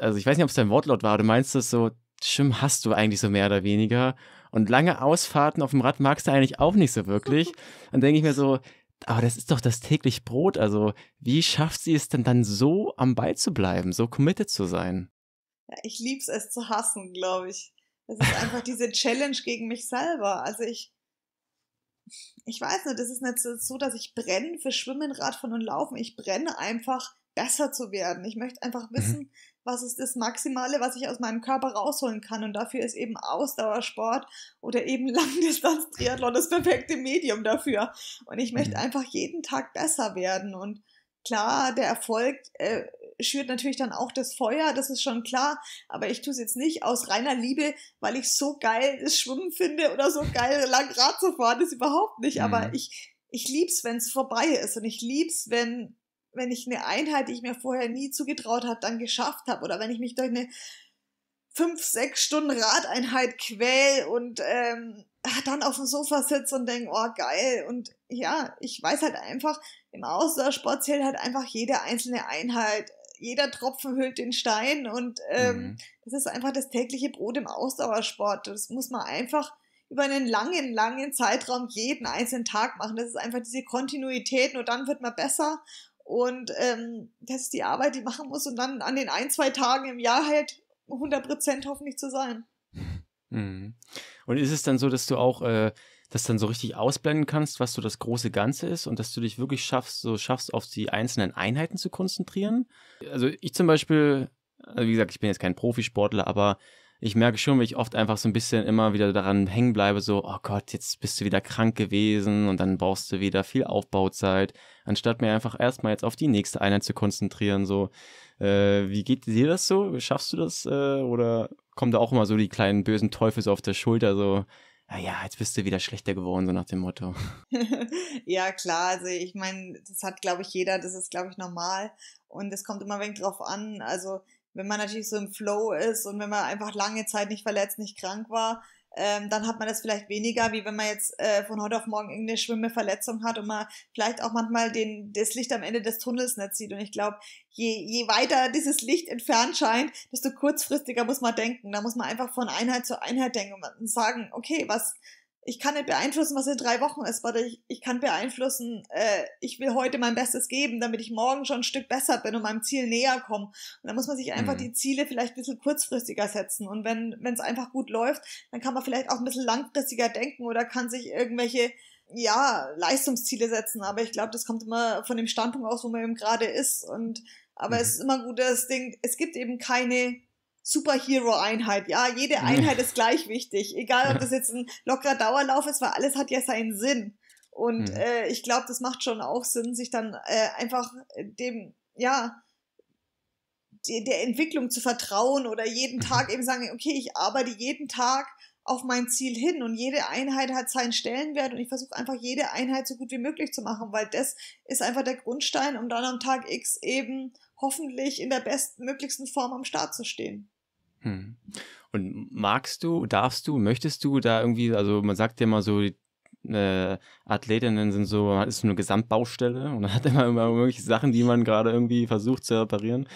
also ich weiß nicht, ob es dein Wortlaut war, du meinst es so, Schwimmen hast du eigentlich so mehr oder weniger. Und lange Ausfahrten auf dem Rad magst du eigentlich auch nicht so wirklich. [laughs] Dann denke ich mir so, aber das ist doch das täglich Brot. Also, wie schafft sie es denn dann so am Ball zu bleiben, so committed zu sein? Ja, ich lieb's es zu hassen, glaube ich. Das ist einfach [laughs] diese Challenge gegen mich selber. Also ich, ich weiß nicht, das ist nicht so, dass ich brenne für Schwimmen, Radfahren und Laufen. Ich brenne einfach, besser zu werden. Ich möchte einfach mhm. wissen, mhm. was ist das Maximale, was ich aus meinem Körper rausholen kann. Und dafür ist eben Ausdauersport oder eben [laughs] Langdistanz-Triathlon das perfekte Medium dafür. Und ich möchte mhm. einfach jeden Tag besser werden und klar, der Erfolg äh, schürt natürlich dann auch das Feuer, das ist schon klar, aber ich tue es jetzt nicht aus reiner Liebe, weil ich so geil das Schwimmen finde oder so geil lang Rad zu fahren, das überhaupt nicht, mhm. aber ich, ich lieb's, wenn es vorbei ist und ich lieb's, wenn, wenn ich eine Einheit, die ich mir vorher nie zugetraut habe, dann geschafft habe oder wenn ich mich durch eine fünf, sechs Stunden Radeinheit quäl und ähm, äh, dann auf dem Sofa sitze und denke, oh geil. Und ja, ich weiß halt einfach, im Ausdauersport zählt halt einfach jede einzelne Einheit. Jeder Tropfen hüllt den Stein und ähm, mhm. das ist einfach das tägliche Brot im Ausdauersport. Das muss man einfach über einen langen, langen Zeitraum jeden einzelnen Tag machen. Das ist einfach diese Kontinuität, nur dann wird man besser. Und ähm, das ist die Arbeit, die machen muss und dann an den ein, zwei Tagen im Jahr halt 100 Prozent hoffentlich zu sein. Mhm. Und ist es dann so, dass du auch äh, das dann so richtig ausblenden kannst, was so das große Ganze ist und dass du dich wirklich schaffst, so schaffst, auf die einzelnen Einheiten zu konzentrieren? Also ich zum Beispiel, also wie gesagt, ich bin jetzt kein Profisportler, aber ich merke schon, wie ich oft einfach so ein bisschen immer wieder daran hängen bleibe, so, oh Gott, jetzt bist du wieder krank gewesen und dann brauchst du wieder viel Aufbauzeit, anstatt mir einfach erstmal jetzt auf die nächste Einheit zu konzentrieren, so. Äh, wie geht dir das so? Schaffst du das äh, oder kommen da auch immer so die kleinen bösen Teufel so auf der Schulter, so, naja, ah jetzt bist du wieder schlechter geworden, so nach dem Motto. [laughs] ja, klar, also ich meine, das hat, glaube ich, jeder, das ist, glaube ich, normal. Und es kommt immer ein wenig drauf an. Also, wenn man natürlich so im Flow ist und wenn man einfach lange Zeit nicht verletzt, nicht krank war, ähm, dann hat man das vielleicht weniger, wie wenn man jetzt äh, von heute auf morgen irgendeine schwimme Verletzung hat und man vielleicht auch manchmal den, das Licht am Ende des Tunnels nicht sieht. Und ich glaube, je, je weiter dieses Licht entfernt scheint, desto kurzfristiger muss man denken. Da muss man einfach von Einheit zu Einheit denken und sagen, okay, was, ich kann nicht beeinflussen, was in drei Wochen ist, aber ich, ich kann beeinflussen, äh, ich will heute mein Bestes geben, damit ich morgen schon ein Stück besser bin und meinem Ziel näher komme. Und da muss man sich einfach mhm. die Ziele vielleicht ein bisschen kurzfristiger setzen. Und wenn es einfach gut läuft, dann kann man vielleicht auch ein bisschen langfristiger denken oder kann sich irgendwelche ja, Leistungsziele setzen. Aber ich glaube, das kommt immer von dem Standpunkt aus, wo man eben gerade ist. Und aber mhm. es ist immer gut das Ding, es gibt eben keine Superhero-Einheit. Ja, jede Einheit ist gleich wichtig. Egal, ob das jetzt ein lockerer Dauerlauf ist, weil alles hat ja seinen Sinn. Und mhm. äh, ich glaube, das macht schon auch Sinn, sich dann äh, einfach dem, ja, de der Entwicklung zu vertrauen oder jeden mhm. Tag eben sagen, okay, ich arbeite jeden Tag auf mein Ziel hin und jede Einheit hat seinen Stellenwert und ich versuche einfach jede Einheit so gut wie möglich zu machen, weil das ist einfach der Grundstein, um dann am Tag X eben hoffentlich in der bestmöglichsten Form am Start zu stehen. Hm. Und magst du, darfst du, möchtest du da irgendwie, also man sagt ja mal so, äh, Athletinnen sind so, ist eine Gesamtbaustelle und man [laughs] hat immer, immer irgendwelche Sachen, die man gerade irgendwie versucht zu reparieren.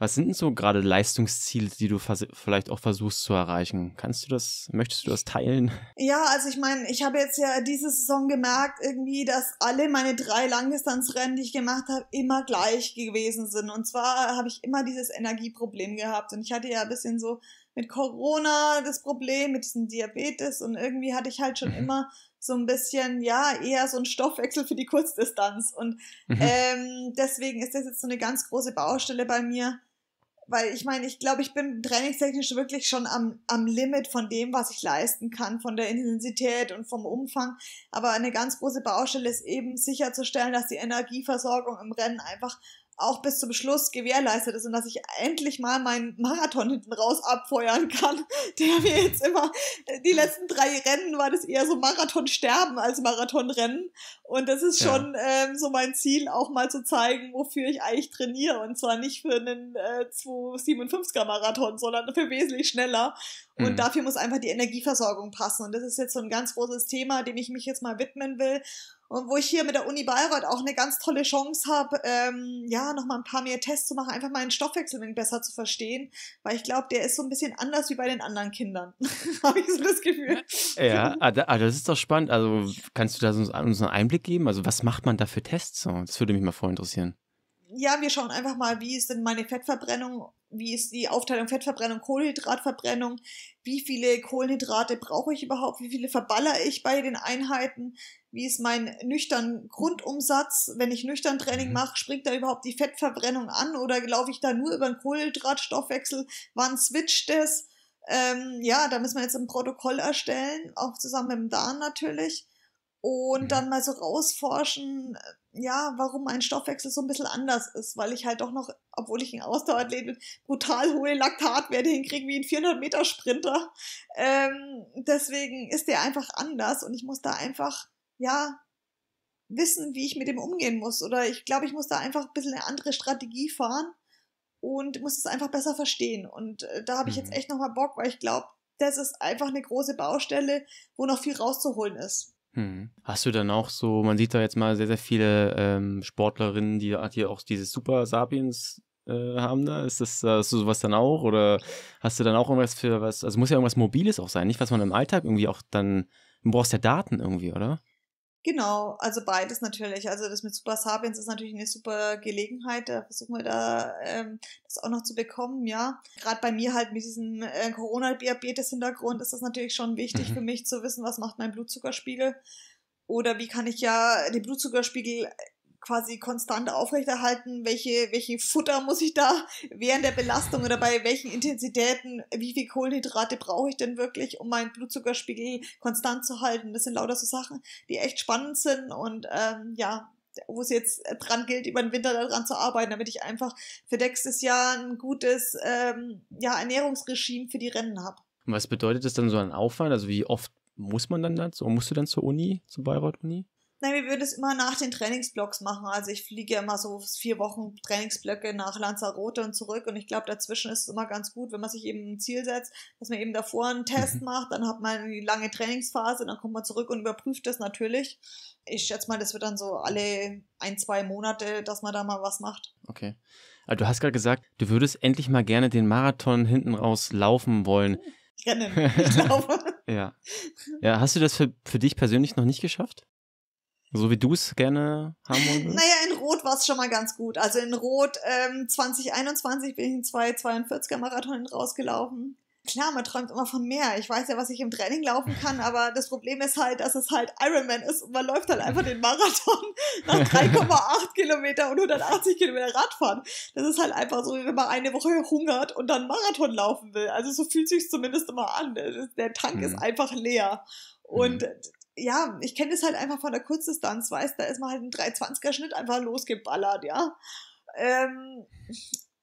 Was sind denn so gerade Leistungsziele, die du vielleicht auch versuchst zu erreichen? Kannst du das, möchtest du das teilen? [laughs] Ja, also ich meine, ich habe jetzt ja diese Saison gemerkt, irgendwie, dass alle meine drei Langdistanzrennen, die ich gemacht habe, immer gleich gewesen sind. Und zwar habe ich immer dieses Energieproblem gehabt. Und ich hatte ja ein bisschen so mit Corona das Problem, mit diesem Diabetes. Und irgendwie hatte ich halt schon mhm. immer so ein bisschen, ja, eher so ein Stoffwechsel für die Kurzdistanz. Und mhm. ähm, deswegen ist das jetzt so eine ganz große Baustelle bei mir weil ich meine, ich glaube, ich bin trainingstechnisch wirklich schon am, am Limit von dem, was ich leisten kann, von der Intensität und vom Umfang. Aber eine ganz große Baustelle ist eben sicherzustellen, dass die Energieversorgung im Rennen einfach auch bis zum Schluss gewährleistet ist und dass ich endlich mal meinen Marathon hinten raus abfeuern kann, [laughs] der mir jetzt immer die letzten drei Rennen war das eher so Marathonsterben als Marathonrennen und das ist ja. schon ähm, so mein Ziel, auch mal zu zeigen, wofür ich eigentlich trainiere und zwar nicht für einen äh, 257er Marathon, sondern für wesentlich schneller und mhm. dafür muss einfach die Energieversorgung passen und das ist jetzt so ein ganz großes Thema, dem ich mich jetzt mal widmen will und wo ich hier mit der Uni Bayreuth auch eine ganz tolle Chance habe, ähm, ja, nochmal ein paar mehr Tests zu machen, einfach meinen Stoffwechsel besser zu verstehen, weil ich glaube, der ist so ein bisschen anders wie bei den anderen Kindern. [laughs] habe ich so das Gefühl. Ja, ah, ah, das ist doch spannend. Also kannst du da uns, einen Einblick geben? Also was macht man da für Tests? Das würde mich mal interessieren. Ja, wir schauen einfach mal, wie ist denn meine Fettverbrennung wie ist die Aufteilung Fettverbrennung, Kohlenhydratverbrennung, wie viele Kohlenhydrate brauche ich überhaupt, wie viele verballere ich bei den Einheiten, wie ist mein nüchtern Grundumsatz, wenn ich nüchtern Training mhm. mache, springt da überhaupt die Fettverbrennung an oder laufe ich da nur über den Kohlenhydratstoffwechsel, wann switcht es? Ähm, ja, da müssen wir jetzt ein Protokoll erstellen, auch zusammen mit dem Darm natürlich und mhm. dann mal so rausforschen, äh, ja, warum mein Stoffwechsel so ein bisschen anders ist, weil ich halt doch noch, obwohl ich ein Ausdauerathlet bin, brutal hohe Laktatwerte hinkriege wie ein 400-Meter-Sprinter. Ähm, deswegen ist der einfach anders und ich muss da einfach, ja, wissen, wie ich mit dem umgehen muss. Oder ich glaube, ich muss da einfach ein bisschen eine andere Strategie fahren und muss es einfach besser verstehen. Und äh, da habe ich jetzt mhm. echt nochmal Bock, weil ich glaube, das ist einfach eine große Baustelle, wo noch viel rauszuholen ist. Mhm. Hast du dann auch so, man sieht da jetzt mal sehr, sehr viele ähm, Sportlerinnen, die hier auch dieses Super Sapiens äh, haben da? Ist das, hast du sowas dann auch? Oder hast du dann auch irgendwas für was, also muss ja irgendwas Mobiles auch sein, nicht? Was man im Alltag irgendwie auch dann, du brauchst ja Daten irgendwie, oder? Genau, also beides natürlich. Also das mit Super Sapiens ist natürlich eine super Gelegenheit. Da versuchen wir da ähm, das auch noch zu bekommen, ja. Gerade bei mir halt mit diesem äh, Corona-Diabetes-Hintergrund ist das natürlich schon wichtig mhm. für mich zu wissen, was macht mein Blutzuckerspiegel. Oder wie kann ich ja den Blutzuckerspiegel quasi konstant aufrechterhalten? Welche, welche Futter muss ich da während der Belastung oder bei welchen Intensitäten, wie viel Kohlenhydrate brauche ich denn wirklich, um meinen Blutzuckerspiegel konstant zu halten? Das sind lauter so Sachen, die echt spannend sind und ähm, ja, wo es jetzt dran gilt, über den Winter daran zu arbeiten, damit ich einfach für nächstes Jahr ein gutes ähm, ja, Ernährungsregime für die Rennen habe. Und was bedeutet das dann so an Aufwand? Also wie oft muss man dann dazu? Musst du dann zur Uni, zur Bayreuth-Uni? Nein, wir würden es immer nach den Trainingsblocks machen. Also ich fliege ja immer so vier Wochen Trainingsblöcke nach Lanzarote und zurück. Und ich glaube, dazwischen ist es immer ganz gut, wenn man sich eben ein Ziel setzt, dass man eben davor einen Test mhm. macht, dann hat man eine lange Trainingsphase, dann kommt man zurück und überprüft das natürlich. Ich schätze mal, das wird dann so alle ein, zwei Monate, dass man da mal was macht. Okay. Also du hast gerade gesagt, du würdest endlich mal gerne den Marathon hinten raus laufen wollen. Rennen, [laughs] ich laufe. ja. Ja, hast du das für, für dich persönlich noch nicht geschafft? So wie du es gerne haben wolltest? Naja, in Rot war es schon mal ganz gut. Also in Rot ähm, 2021 bin ich in zwei 42er Marathonen rausgelaufen. Klar, man träumt immer von mehr. Ich weiß ja, was ich im Training laufen kann, [laughs] aber das Problem ist halt, dass es halt Ironman ist und man läuft halt einfach den Marathon [laughs] nach 3,8 Kilometer und 180 Kilometer Radfahren. Das ist halt einfach so, wie wenn man eine Woche hungert und dann Marathon laufen will. Also so fühlt sich zumindest immer an. Der Tank mhm. ist einfach leer. Mhm. Und ja, ich kenne es halt einfach von der Kurzdistanz, weißt, da ist man halt ein 320er Schnitt einfach losgeballert, ja. Ähm,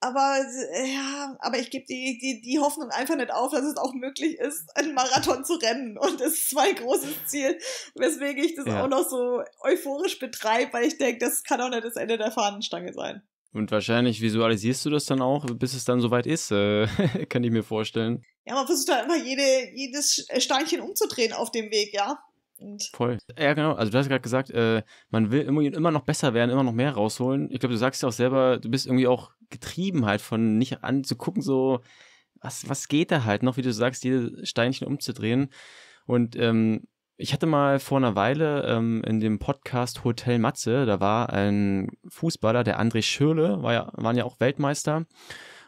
aber ja, aber ich gebe die, die, die Hoffnung einfach nicht auf, dass es auch möglich ist, einen Marathon zu rennen. Und das ist mein großes Ziel, weswegen ich das ja. auch noch so euphorisch betreibe, weil ich denke, das kann auch nicht das Ende der Fahnenstange sein. Und wahrscheinlich visualisierst du das dann auch, bis es dann soweit ist, äh, [laughs] kann ich mir vorstellen. Ja, man versucht halt immer jede, jedes Steinchen umzudrehen auf dem Weg, ja. Und Voll. Ja, genau. Also du hast gerade gesagt, äh, man will immer, immer noch besser werden, immer noch mehr rausholen. Ich glaube, du sagst ja auch selber, du bist irgendwie auch getrieben halt von nicht anzugucken, so was, was geht da halt noch, wie du sagst, jedes Steinchen umzudrehen. Und ähm, ich hatte mal vor einer Weile ähm, in dem Podcast Hotel Matze, da war ein Fußballer, der André Schürle, war ja, waren ja auch Weltmeister.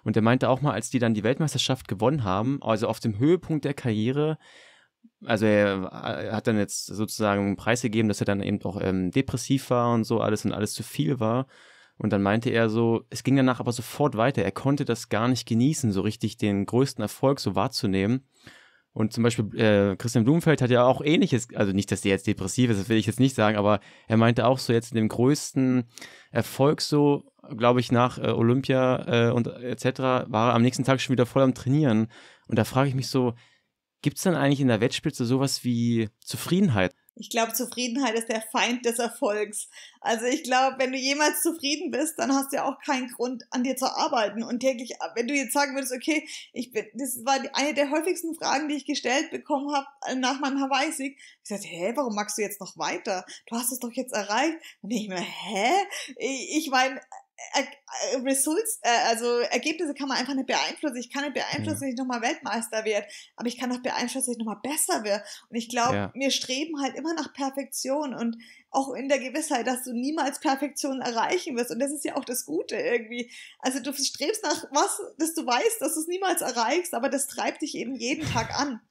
Und der meinte auch mal, als die dann die Weltmeisterschaft gewonnen haben, also auf dem Höhepunkt der Karriere, also er äh, hat dann jetzt sozusagen Preis gegeben, dass er dann eben auch ähm, depressiv war und so alles und alles zu viel war. Und dann meinte er so, es ging danach aber sofort weiter. Er konnte das gar nicht genießen, so richtig den größten Erfolg so wahrzunehmen. Und zum Beispiel äh, Christian Blumenfeld hat ja auch ähnliches, also nicht, dass der jetzt depressiv ist, das will ich jetzt nicht sagen, aber er meinte auch so jetzt den größten Erfolg so, glaube ich, nach äh, Olympia äh, und etc., war er am nächsten Tag schon wieder voll am Trainieren. Und da frage ich mich so, Gibt es denn eigentlich in der Wettspitze sowas wie Zufriedenheit? Ich glaube, Zufriedenheit ist der Feind des Erfolgs. Also ich glaube, wenn du jemals zufrieden bist, dann hast du ja auch keinen Grund, an dir zu arbeiten. Und täglich, wenn du jetzt sagen würdest, okay, ich bin, das war eine der häufigsten Fragen, die ich gestellt bekommen habe äh, nach meinem Hawaii-Sieg. Ich sagte, hä, warum magst du jetzt noch weiter? Du hast es doch jetzt erreicht. Und ich mir, hä? Ich meine, äh, äh, Results, äh, also Ergebnisse kann man einfach nicht beeinflussen. Ich kann nicht beeinflussen, ja. dass ich nochmal Weltmeister werde, aber ich kann auch beeinflussen, dass ich nochmal besser werde. Und ich glaube, ja. wir streben halt immer nach Perfektion und auch in der Gewissheit, dass du niemals Perfektion erreichen wirst. Und das ist ja auch das Gute irgendwie. Also du strebst nach was, dass du weißt, dass du es niemals erreichst, aber das treibt dich eben jeden Tag an.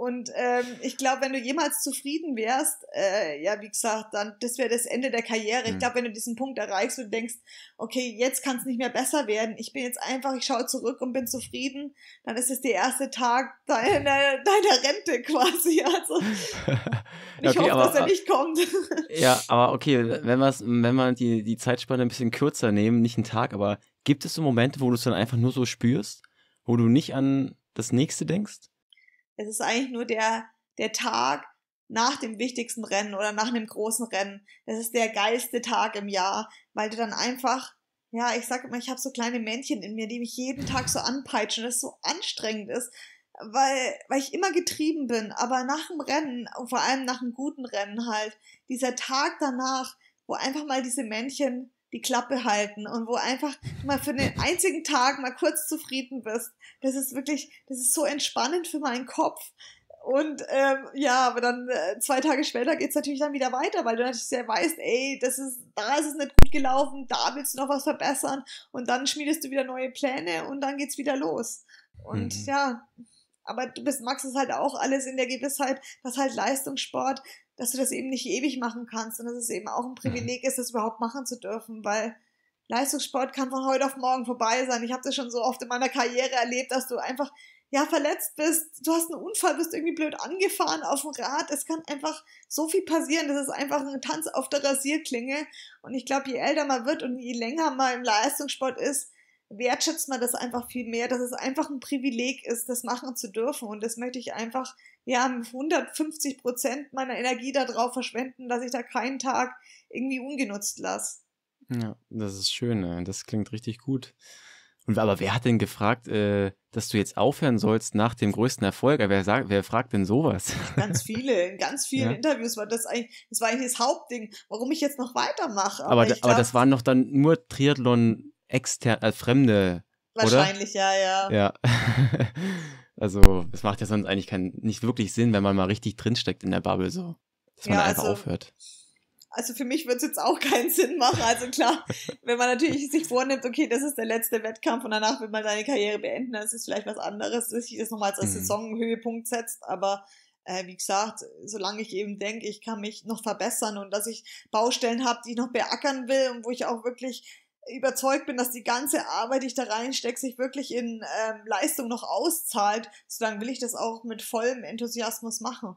Und ähm, ich glaube, wenn du jemals zufrieden wärst, äh, ja, wie gesagt, dann das wäre das Ende der Karriere. Mhm. Ich hm. glaube, wenn du diesen Punkt erreichst und denkst, okay, jetzt kann es nicht mehr besser werden. Ich bin jetzt einfach, ich schaue zurück und bin zufrieden, dann ist es der erste Tag deiner, [laughs] deiner Rente quasi. Also [laughs] ich okay, hoffe, aber, dass er nicht kommt. [laughs] ja, aber okay, wenn, wenn man die, die Zeitspanne ein bisschen kürzer nehmen, nicht einen Tag, aber gibt es so Momente, wo du es dann einfach nur so spürst, wo du nicht an das nächste denkst? Es ist eigentlich nur der, der Tag nach dem wichtigsten Rennen oder nach einem großen Rennen. Das ist der geilste Tag im Jahr, weil du dann einfach, ja, ich sag immer, ich habe so kleine Männchen in mir, die mich jeden Tag so anpeitschen, das so anstrengend ist, weil, weil ich immer getrieben bin. Aber nach dem Rennen, und vor allem nach einem guten Rennen halt, dieser Tag danach, wo einfach mal diese Männchen die Klappe halten und wo einfach mal für den einzigen Tag mal kurz zufrieden bist. Das ist wirklich, das ist so entspannend für meinen Kopf. Und ähm, ja, aber dann äh, zwei Tage später geht's natürlich dann wieder weiter, weil du natürlich sehr weißt, ey, das ist, da ist es nicht gut gelaufen, da willst du noch was verbessern und dann schmiedest du wieder neue Pläne und dann geht's wieder los. Und mhm. ja, aber du bist, magst es halt auch alles in der Gewissheit, dass halt Leistungssport dass du das eben nicht ewig machen kannst und dass es eben auch ein mhm. Privileg ist, das überhaupt machen zu dürfen, weil Leistungssport kann von heute auf morgen vorbei sein. Ich habe das schon so oft in meiner Karriere erlebt, dass du einfach ja verletzt bist, du hast einen Unfall, bist irgendwie blöd angefahren auf dem Rad. Es kann einfach so viel passieren. Das ist einfach ein Tanz auf der Rasierklinge. Und ich glaube, je älter man wird und je länger man im Leistungssport ist, wertschätzt man das einfach viel mehr, dass es einfach ein Privileg ist, das machen zu dürfen. Und das möchte ich einfach, ja, 150 Prozent meiner Energie darauf verschwenden, dass ich da keinen Tag irgendwie ungenutzt lasse. Ja, das ist schön, ne? das klingt richtig gut. Und aber wer hat denn gefragt, äh, dass du jetzt aufhören sollst nach dem größten Erfolg? Wer, sagt, wer fragt denn sowas? Ganz viele, in ganz vielen ja. Interviews war das eigentlich, das war eigentlich das Hauptding, warum ich jetzt noch weitermache. Aber, aber, da, aber glaub, das waren noch dann nur Triathlon externe, äh, fremde. Wahrscheinlich, oder? ja, ja. Ja. [laughs] also, es macht ja sonst eigentlich kein, nicht wirklich Sinn, wenn man mal richtig drinsteckt in der Bubble, so. Dass man ja, einfach also, aufhört. Also für mich würde es jetzt auch keinen Sinn machen. Also klar, [laughs] wenn man natürlich sich vornimmt, okay, das ist der letzte Wettkampf und danach will man seine Karriere beenden, das ist vielleicht was anderes, dass sich das nochmal als, als mhm. Saisonhöhepunkt setzt, aber äh, wie gesagt, solange ich eben denke, ich kann mich noch verbessern und dass ich Baustellen habe, die ich noch beackern will und wo ich auch wirklich überzeugt bin, dass die ganze Arbeit, die ich da reinstecke, sich wirklich in ähm, Leistung noch auszahlt, so dann will ich das auch mit vollem Enthusiasmus machen.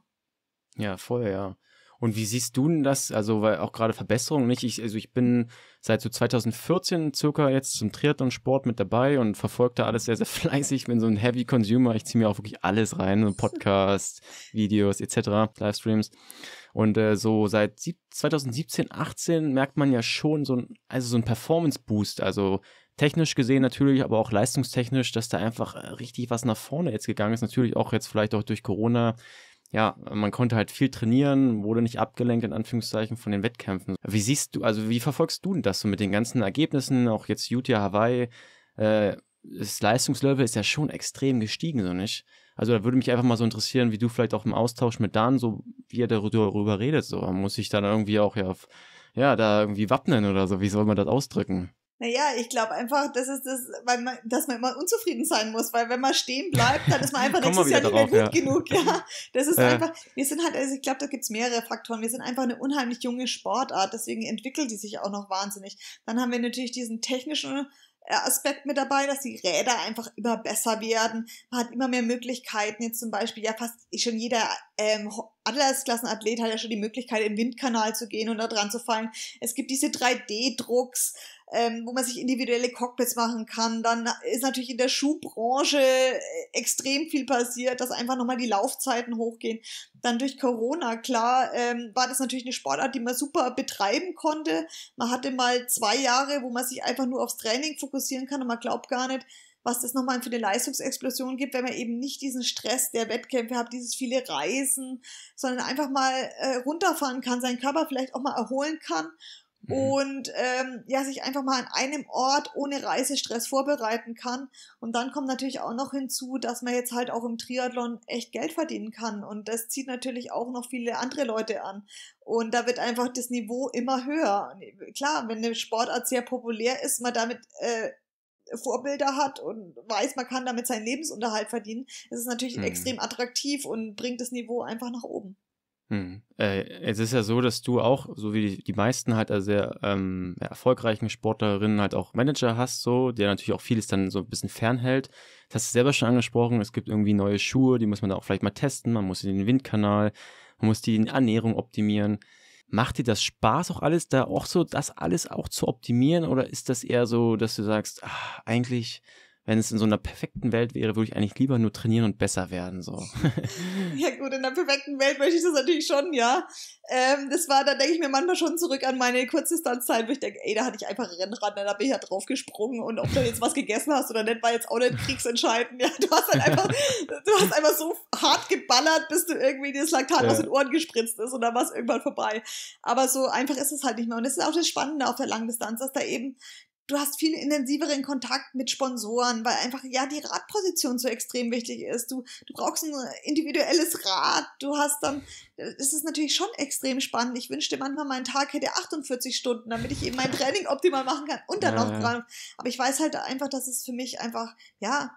Ja, voll, ja. Und wie siehst du denn das? Also, weil auch gerade Verbesserungen nicht. Ich, also, ich bin seit so 2014 circa jetzt zum Triathlon-Sport mit dabei und verfolge da alles sehr, sehr [laughs] fleißig. Ich bin so ein Heavy Consumer. Ich ziehe mir auch wirklich alles rein: Podcasts, Videos etc., Livestreams. Und äh, so seit 2017, 18 merkt man ja schon so ein, also so ein Performance-Boost. Also technisch gesehen natürlich, aber auch leistungstechnisch, dass da einfach äh, richtig was nach vorne jetzt gegangen ist. Natürlich auch jetzt vielleicht auch durch Corona. Ja, man konnte halt viel trainieren, wurde nicht abgelenkt in Anführungszeichen von den Wettkämpfen. Wie siehst du, also wie verfolgst du das so mit den ganzen Ergebnissen, auch jetzt Utah Hawaii? Äh, das Leistungslevel ist ja schon extrem gestiegen, so nicht? Also da würde mich einfach mal so interessieren, wie du vielleicht auch im Austausch mit Dan, so wie er darüber redet. So muss ich dann irgendwie auch ja, ja, da irgendwie wappnen oder so. Wie soll man das ausdrücken? Naja, ich glaube einfach, das ist das, weil man, dass man immer unzufrieden sein muss, weil wenn man stehen bleibt, dann ist man einfach [laughs] nächstes Jahr nicht mehr gut ja. genug. Ja, das ist äh. einfach, wir sind halt, also ich glaube, da gibt es mehrere Faktoren. Wir sind einfach eine unheimlich junge Sportart, deswegen entwickelt die sich auch noch wahnsinnig. Dann haben wir natürlich diesen technischen äh, Aspekt mit dabei, dass die Räder einfach immer besser werden. Man hat immer mehr Möglichkeiten. Jetzt zum Beispiel, ja, fast schon jeder ähm, Atlas-Klassenathlet hat ja schon die Möglichkeit, in den Windkanal zu gehen und da dran zu fallen. Es gibt diese 3D-Drucks ähm, wo man sich individuelle Cockpits machen kann. Dann ist natürlich in der Schuhbranche äh, extrem viel passiert, dass einfach nochmal die Laufzeiten hochgehen. Dann durch Corona, klar, ähm, war das natürlich eine Sportart, die man super betreiben konnte. Man hatte mal zwei Jahre, wo man sich einfach nur aufs Training fokussieren kann und man glaubt gar nicht, was das nochmal für eine Leistungsexplosion gibt, wenn man eben nicht diesen Stress der Wettkämpfe hat, dieses viele Reisen, sondern einfach mal äh, runterfahren kann, seinen Körper vielleicht auch mal erholen kann Mhm. Und ähm, ja, sich einfach mal an einem Ort ohne Reisestress vorbereiten kann. Und dann kommt natürlich auch noch hinzu, dass man jetzt halt auch im Triathlon echt Geld verdienen kann. Und das zieht natürlich auch noch viele andere Leute an. Und da wird einfach das Niveau immer höher. Äh, klar, wenn eine Sportart sehr populär ist, man damit äh, Vorbilder hat und weiß, man kann damit seinen Lebensunterhalt verdienen, ist es natürlich mhm. extrem attraktiv und bringt das Niveau einfach nach oben. Mhm. Äh, es ist ja so, dass du auch, so wie die, meisten halt also sehr ähm, erfolgreichen Sportlerinnen halt auch Manager hast, so, der natürlich auch vieles dann so ein bisschen fernhält. Das hast du selber schon angesprochen, es gibt irgendwie neue Schuhe, die muss man da auch vielleicht mal testen, man muss in den Windkanal, man muss die Ernährung optimieren. Macht dir das Spaß auch alles, da auch so das alles auch zu optimieren oder ist das eher so, dass du sagst, ach, eigentlich wenn es in so einer perfekten Welt wäre, würde ich eigentlich lieber nur trainieren und besser werden. So. [laughs] ja gut, in einer perfekten Welt möchte ich das natürlich schon, ja. Ähm, das war, da denke ich mir manchmal schon zurück an meine Kurzdistanzzeit, wo ich denke, ey, da hatte ich einfach Rennrad, da bin ich ja halt drauf gesprungen und ob du jetzt was gegessen hast oder nicht, war jetzt auch nicht kriegsentscheidend. Ja, du hast halt [laughs] einfach, du hast einfach so hart geballert, bis du irgendwie das Laktat ja. aus den Ohren gespritzt ist und dann war es irgendwann vorbei. Aber so einfach ist es halt nicht mehr. Und das ist auch das Spannende auf der Langdistanz, dass da eben du hast viel intensiveren Kontakt mit Sponsoren, weil einfach ja die Radposition so extrem wichtig ist. Du, du brauchst ein individuelles Rad. Du hast dann, es ist natürlich schon extrem spannend. Ich wünschte manchmal, mein Tag hätte 48 Stunden, damit ich eben mein [laughs] Training optimal machen kann und dann ja, noch dran. Aber ich weiß halt einfach, dass es für mich einfach, ja,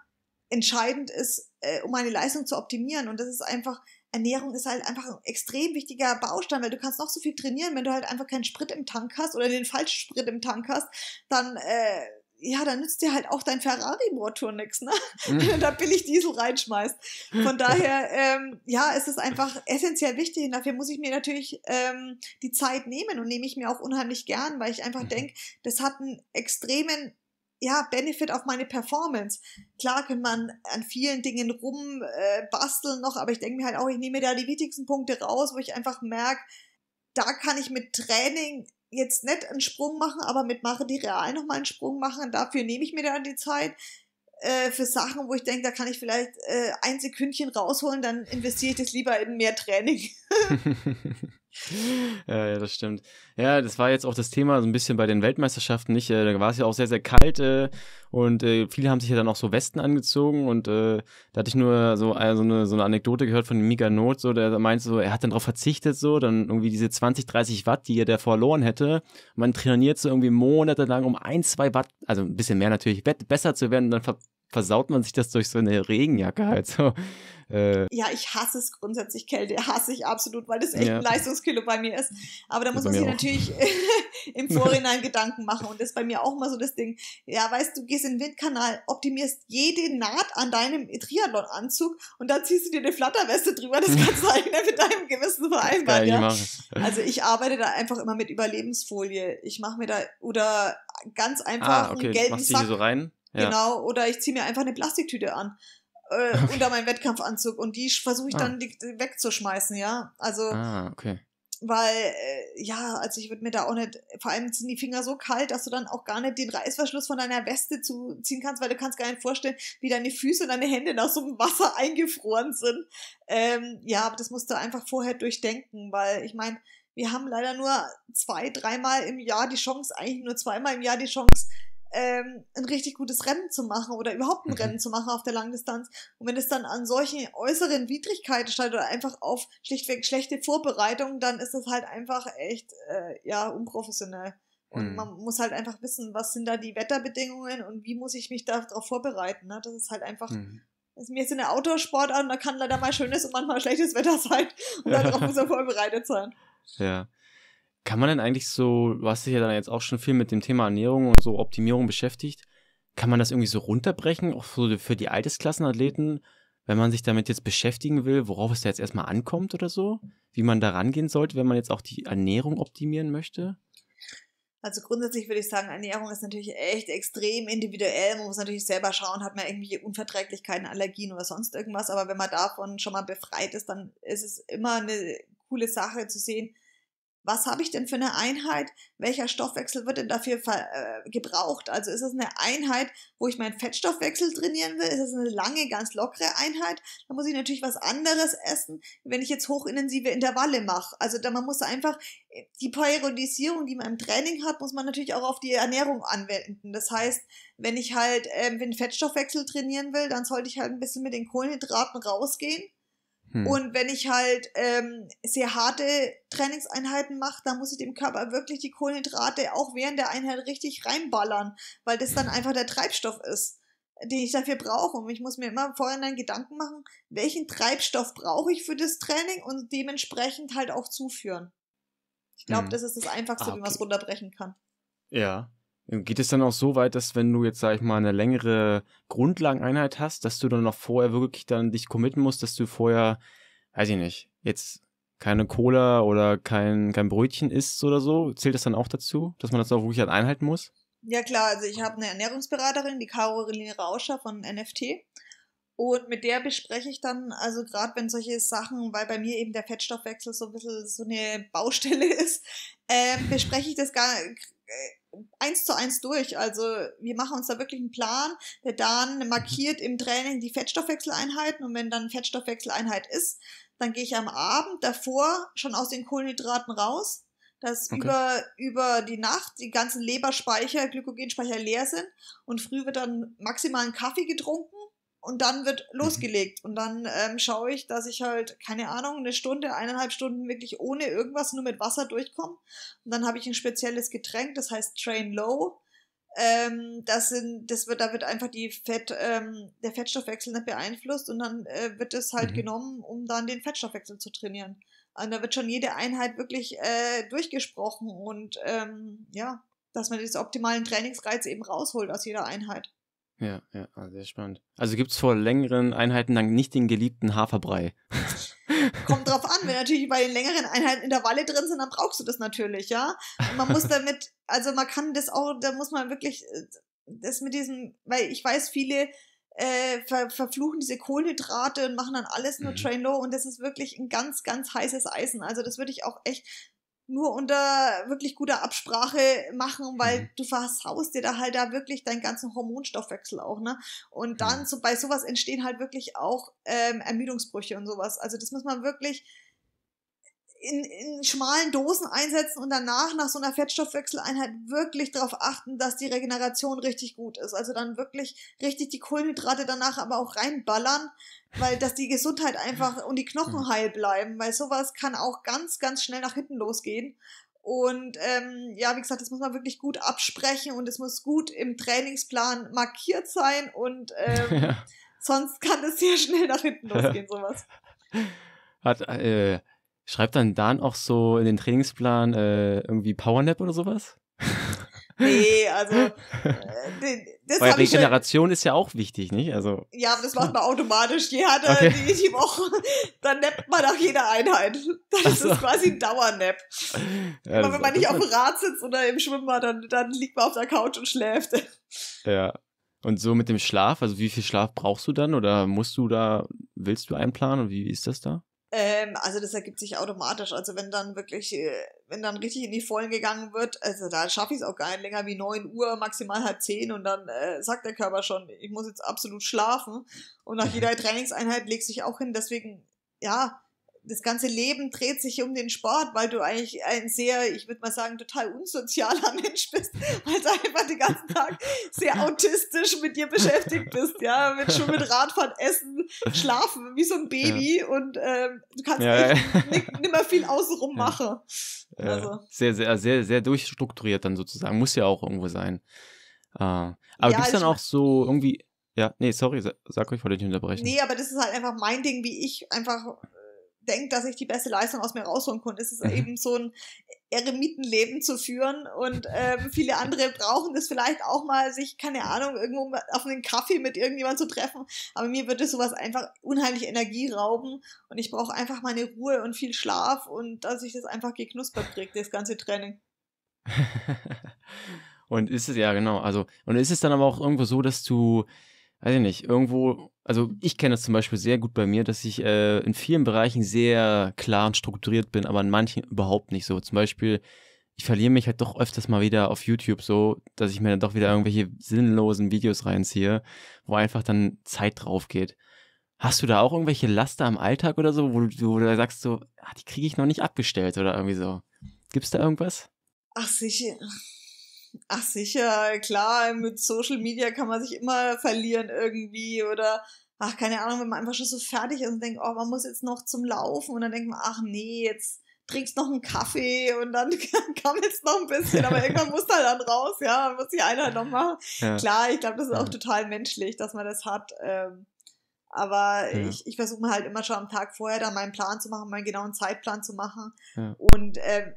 entscheidend ist, äh, um meine Leistung zu optimieren. Und das ist einfach Ernährung ist halt einfach ein extrem wichtiger Baustein, weil du kannst noch so viel trainieren, wenn du halt einfach keinen Sprit im Tank hast oder den falschen Sprit im Tank hast, dann äh, ja, dann nützt dir halt auch dein Ferrari-Motor nix, ne? Mhm. Wenn du da billig Diesel reinschmeißt. Von daher, ähm, ja, es ist einfach essentiell wichtig. Und dafür muss ich mir natürlich ähm, die Zeit nehmen und nehme ich mir auch unheimlich gern, weil ich einfach mhm. denke, das hat einen extremen ja, Benefit auf meine Performance. Klar kann man an vielen Dingen rumbasteln äh, noch, aber ich denke mir halt auch, ich nehme da die wichtigsten Punkte raus, wo ich einfach merke, da kann ich mit Training jetzt nicht einen Sprung machen, aber mit Mache die Real nochmal einen Sprung machen. Dafür nehme ich mir dann die Zeit äh, für Sachen, wo ich denke, da kann ich vielleicht äh, ein Sekündchen rausholen, dann investiere ich das lieber in mehr Training. [laughs] ja, ja, das stimmt. Ja, das war jetzt auch das Thema so ein bisschen bei den Weltmeisterschaften, nicht? Äh, da war es ja auch sehr, sehr kalt äh, und äh, viele haben sich ja dann auch so Westen angezogen und äh, da hatte ich nur so, also eine, so eine Anekdote gehört von Mika Not, so, der meinte so, er hat dann darauf verzichtet, so, dann irgendwie diese 20, 30 Watt, die er da verloren hätte. Man trainiert so irgendwie monatelang um ein, zwei Watt, also ein bisschen mehr natürlich, besser zu werden und dann ver versaut man sich das durch so eine Regenjacke halt so. Äh, ja, ich hasse es grundsätzlich, Kälte hasse ich absolut, weil das echt ja. ein Leistungskilo bei mir ist. Aber da muss man sich auch. natürlich [laughs] im Vorhinein Gedanken machen und das ist bei mir auch mal so das Ding. Ja, weißt du, gehst in den Windkanal, optimierst jede Naht an deinem Triathlon-Anzug und dann ziehst du dir eine Flatterweste drüber, das kannst du [laughs] eigentlich mit deinem Gewissen vereinbaren, ja. also ich arbeite da einfach immer mit Überlebensfolie. Ich mache mir da, oder ganz ah, einfach ah, okay. einen gelben Sack. so rein? Ja. Genau, oder ich ziehe mir einfach eine Plastiktüte an äh, unter meinem Wettkampfanzug und die versuche ich ah. dann wegzuschmeißen, ja. Also, ah, okay. weil, äh, ja, also ich würde mir da auch nicht, vor allem sind die Finger so kalt, dass du dann auch gar nicht den Reißverschluss von deiner Weste zuziehen kannst, weil du kannst gar nicht vorstellen, wie deine Füße und deine Hände nach so einem Wasser [laughs] eingefroren sind. Ähm, ja, aber das musst du einfach vorher durchdenken, weil ich meine, wir haben leider nur zwei, dreimal im Jahr die Chance, eigentlich nur zweimal im Jahr die Chance, ähm, ein richtig gutes Rennen zu machen oder überhaupt ein mhm. Rennen zu machen auf der Langdistanz. Und wenn es dann an solchen äußeren Widrigkeiten steigt oder einfach auf schlichtweg schlechte Vorbereitung, dann ist das halt einfach echt äh, ja unprofessionell. Und mhm. man muss halt einfach wissen, was sind da die Wetterbedingungen und wie muss ich mich darauf vorbereiten. Ne? Das ist halt einfach mhm also ist mir jetzt in der outdoor sport an, da kann leider mal schönes und manchmal schlechtes Wetter sein. Und darauf muss er vorbereitet sein. Ja. Kann man denn eigentlich so, du hast dich ja dann jetzt auch schon viel mit dem Thema Ernährung und so Optimierung beschäftigt, kann man das irgendwie so runterbrechen, auch so für die Altersklassenathleten, wenn man sich damit jetzt beschäftigen will, worauf es da jetzt erstmal ankommt oder so? Wie man da rangehen sollte, wenn man jetzt auch die Ernährung optimieren möchte? Also grundsätzlich würde ich sagen, Ernährung ist natürlich echt extrem individuell. Man muss natürlich selber schauen, hat man irgendwelche Unverträglichkeiten, Allergien oder sonst irgendwas. Aber wenn man davon schon mal befreit ist, dann ist es immer eine coole Sache zu sehen, was habe ich denn für eine Einheit, welcher Stoffwechsel wird denn dafür äh, gebraucht. Also ist es eine Einheit, wo ich meinen Fettstoffwechsel trainieren will, ist es eine lange, ganz lockere Einheit, Da muss ich natürlich was anderes essen, wenn ich jetzt hochintensive Intervalle mache. Also da, man muss einfach äh, die Periodisierung, die man im Training hat, muss man natürlich auch auf die Ernährung anwenden. Das heißt, wenn ich halt äh, den Fettstoffwechsel trainieren will, dann sollte ich halt ein bisschen mit den Kohlenhydraten rausgehen hm. Und wenn ich halt ähm, sehr harte Trainingseinheiten mache, dann muss ich dem Körper wirklich die Kohlenhydrate auch während der Einheit richtig reinballern, weil das dann einfach der Treibstoff ist, den ich dafür brauche. Und ich muss mir immer vorher dann Gedanken machen, welchen Treibstoff brauche ich für das Training und dementsprechend halt auch zuführen. Ich glaube, hm. das ist das Einfachste, ah, okay. wie man es runterbrechen kann. Ja, Geht es dann auch so weit, dass wenn du jetzt, sag ich mal, eine längere Grundlageneinheit hast, dass du dann noch vorher wirklich dann dich committen musst, dass du vorher, weiß ich nicht, jetzt keine Cola oder kein, kein Brötchen isst oder so? Zählt das dann auch dazu, dass man das auch wirklich halt einhalten muss? Ja klar, also ich habe eine Ernährungsberaterin, die Caroline Rauscher von NFT. Und mit der bespreche ich dann, also gerade wenn solche Sachen, weil bei mir eben der Fettstoffwechsel so ein bisschen so eine Baustelle [laughs] ist, äh, bespreche ich das gar, äh, eins zu eins durch. Also wir machen uns da wirklich einen Plan. Der Dan markiert im Training die Fettstoffwechseleinheiten und wenn dann Fettstoffwechseleinheit ist, dann gehe ich am Abend davor schon aus den Kohlenhydraten raus, dass okay. über, über die Nacht die ganzen Leberspeicher, Glykogenspeicher leer sind und früh wird dann maximal ein Kaffee getrunken und dann wird mhm. losgelegt. Und dann ähm, schaue ich, dass ich halt, keine Ahnung, eine Stunde, eineinhalb Stunden wirklich ohne irgendwas nur mit Wasser durchkomme. Und dann habe ich ein spezielles Getränk, das heißt Train Low. Ähm, das sind, das wird, da wird einfach die Fett, ähm, der Fettstoffwechsel nicht beeinflusst und dann äh, wird es halt mhm. genommen, um dann den Fettstoffwechsel zu trainieren. Und also da wird schon jede Einheit wirklich äh, durchgesprochen und ähm, ja, dass man diesen optimalen Trainingsreiz eben rausholt aus jeder Einheit. Ja, ja, ah, sehr spannend. Also gibt es vor längeren Einheiten dann nicht den geliebten Haferbrei. [laughs] Kommt drauf an, wenn natürlich bei den längeren Einheiten Intervalle drin sind, dann brauchst du das natürlich, ja. Und man muss [laughs] damit, also man kann das auch, da muss man wirklich äh, das mit diesem, weil ich weiß, viele äh, ver verfluchen diese Kohlenhydrate und machen dann alles nur mhm. Train Low und das ist wirklich ein ganz, ganz heißes Eisen. Also das würde ich auch echt nur unter wirklich guter Absprache machen, weil mhm. du versaust dir da halt da wirklich deinen ganzen Hormonstoffwechsel auch, ne? Und dann mhm. so bei sowas entstehen halt wirklich auch ähm, Ermüdungsbrüche und sowas. Also das muss man wirklich in, in schmalen Dosen einsetzen und danach nach so einer Fettstoffwechseleinheit wirklich darauf achten, dass die Regeneration richtig gut ist. Also dann wirklich richtig die Kohlenhydrate danach aber auch reinballern, weil dass die Gesundheit einfach [laughs] und die Knochen hm. heil bleiben, weil sowas kann auch ganz, ganz schnell nach hinten losgehen. Und ähm, ja, wie gesagt, das muss man wirklich gut absprechen und es muss gut im Trainingsplan markiert sein und ähm, [laughs] ja. sonst kann es sehr schnell nach hinten [laughs] losgehen, sowas. Hat, äh, Schreibt dann Dan auch so in den Trainingsplan äh, irgendwie Powernap oder sowas? Nee, also [laughs] äh, das Weil Regeneration schon, ist ja auch wichtig, nicht? Also ja, aber das macht man automatisch. Je härter okay. die, die Woche, dann nappt man nach jeder Einheit. Dann ist so. das quasi ein Dauernap. Ja, aber wenn man nicht auf dem Rad sitzt oder im Schwimmbad, dann, dann liegt man auf der Couch und schläft. Ja. Und so mit dem Schlaf, also wie viel Schlaf brauchst du dann oder musst du da, willst du einplanen und wie ist das da? Ähm, also das ergibt sich automatisch. Also wenn dann wirklich, äh, wenn dann richtig in die Vollen gegangen wird, also da schaffe ich es auch gar nicht länger wie neun Uhr, maximal halb zehn und dann äh, sagt der Körper schon, ich muss jetzt absolut schlafen. Und nach jeder [laughs] Trainingseinheit legst du dich auch hin. Deswegen, ja, das ganze Leben dreht sich um den Sport, weil du eigentlich ein sehr, ich würde mal sagen, total unsozialer [laughs] Mensch bist, weil du einfach den ganzen Tag sehr autistisch mit dir beschäftigt bist, ja, mit, schon mit Radfahren, Essen, Schlafen, wie so ein Baby ja. und ähm, du kannst ja. nicht, nicht mehr viel außenrum ja. machen. Also. Sehr, sehr, also sehr, sehr durchstrukturiert dann sozusagen, muss ja auch irgendwo sein. Ah. aber ja, gibt es also dann auch so irgendwie, ja, nee, sorry, sag, sag euch, wollte ich unterbrechen. Nee, aber das ist halt einfach mein Ding, wie ich einfach denkt, dass ich die beste Leistung aus mir rausholen konnte. Es ist mhm. eben so ein Eremitenleben zu führen und ähm, viele andere brauchen das vielleicht auch mal, sich, also keine Ahnung, irgendwo auf einen Kaffee mit irgendjemandem zu treffen. Aber mir würde sowas einfach unheimlich Energie rauben und ich brauche einfach meine Ruhe und viel Schlaf und dass ich das einfach geknuspert kriege, das ganze Training. [laughs] und ist es, ja genau, also, und ist es dann aber auch irgendwo so, dass du, weiß ich nicht, irgendwo also ich kenne das zum Beispiel sehr gut bei mir, dass ich äh, in vielen Bereichen sehr klar und strukturiert bin, aber in manchen überhaupt nicht so. Zum Beispiel, ich verliere mich halt doch öfters mal wieder auf YouTube so, dass ich mir dann doch wieder irgendwelche sinnlosen Videos reinziehe, wo einfach dann Zeit drauf geht. Hast du da auch irgendwelche Laster am Alltag oder so, wo du, wo du sagst so, ach, die kriege ich noch nicht abgestellt oder irgendwie so? Gibt's da irgendwas? Ach sicher ach sicher, klar, mit Social Media kann man sich immer verlieren irgendwie oder ach, keine Ahnung, wenn man einfach schon so fertig ist und denkt, oh, man muss jetzt noch zum Laufen und dann denkt man, ach nee, jetzt trinkst noch einen Kaffee und dann [laughs] kam jetzt noch ein bisschen, aber irgendwann muss da dann raus, ja, muss die einer noch machen. Ja. Klar, ich glaube, das ist auch total menschlich, dass man das hat. Ähm, aber ja. ich, ich versuche halt immer schon am Tag vorher dann meinen Plan zu machen, meinen genauen Zeitplan zu machen. Ja. Und äh,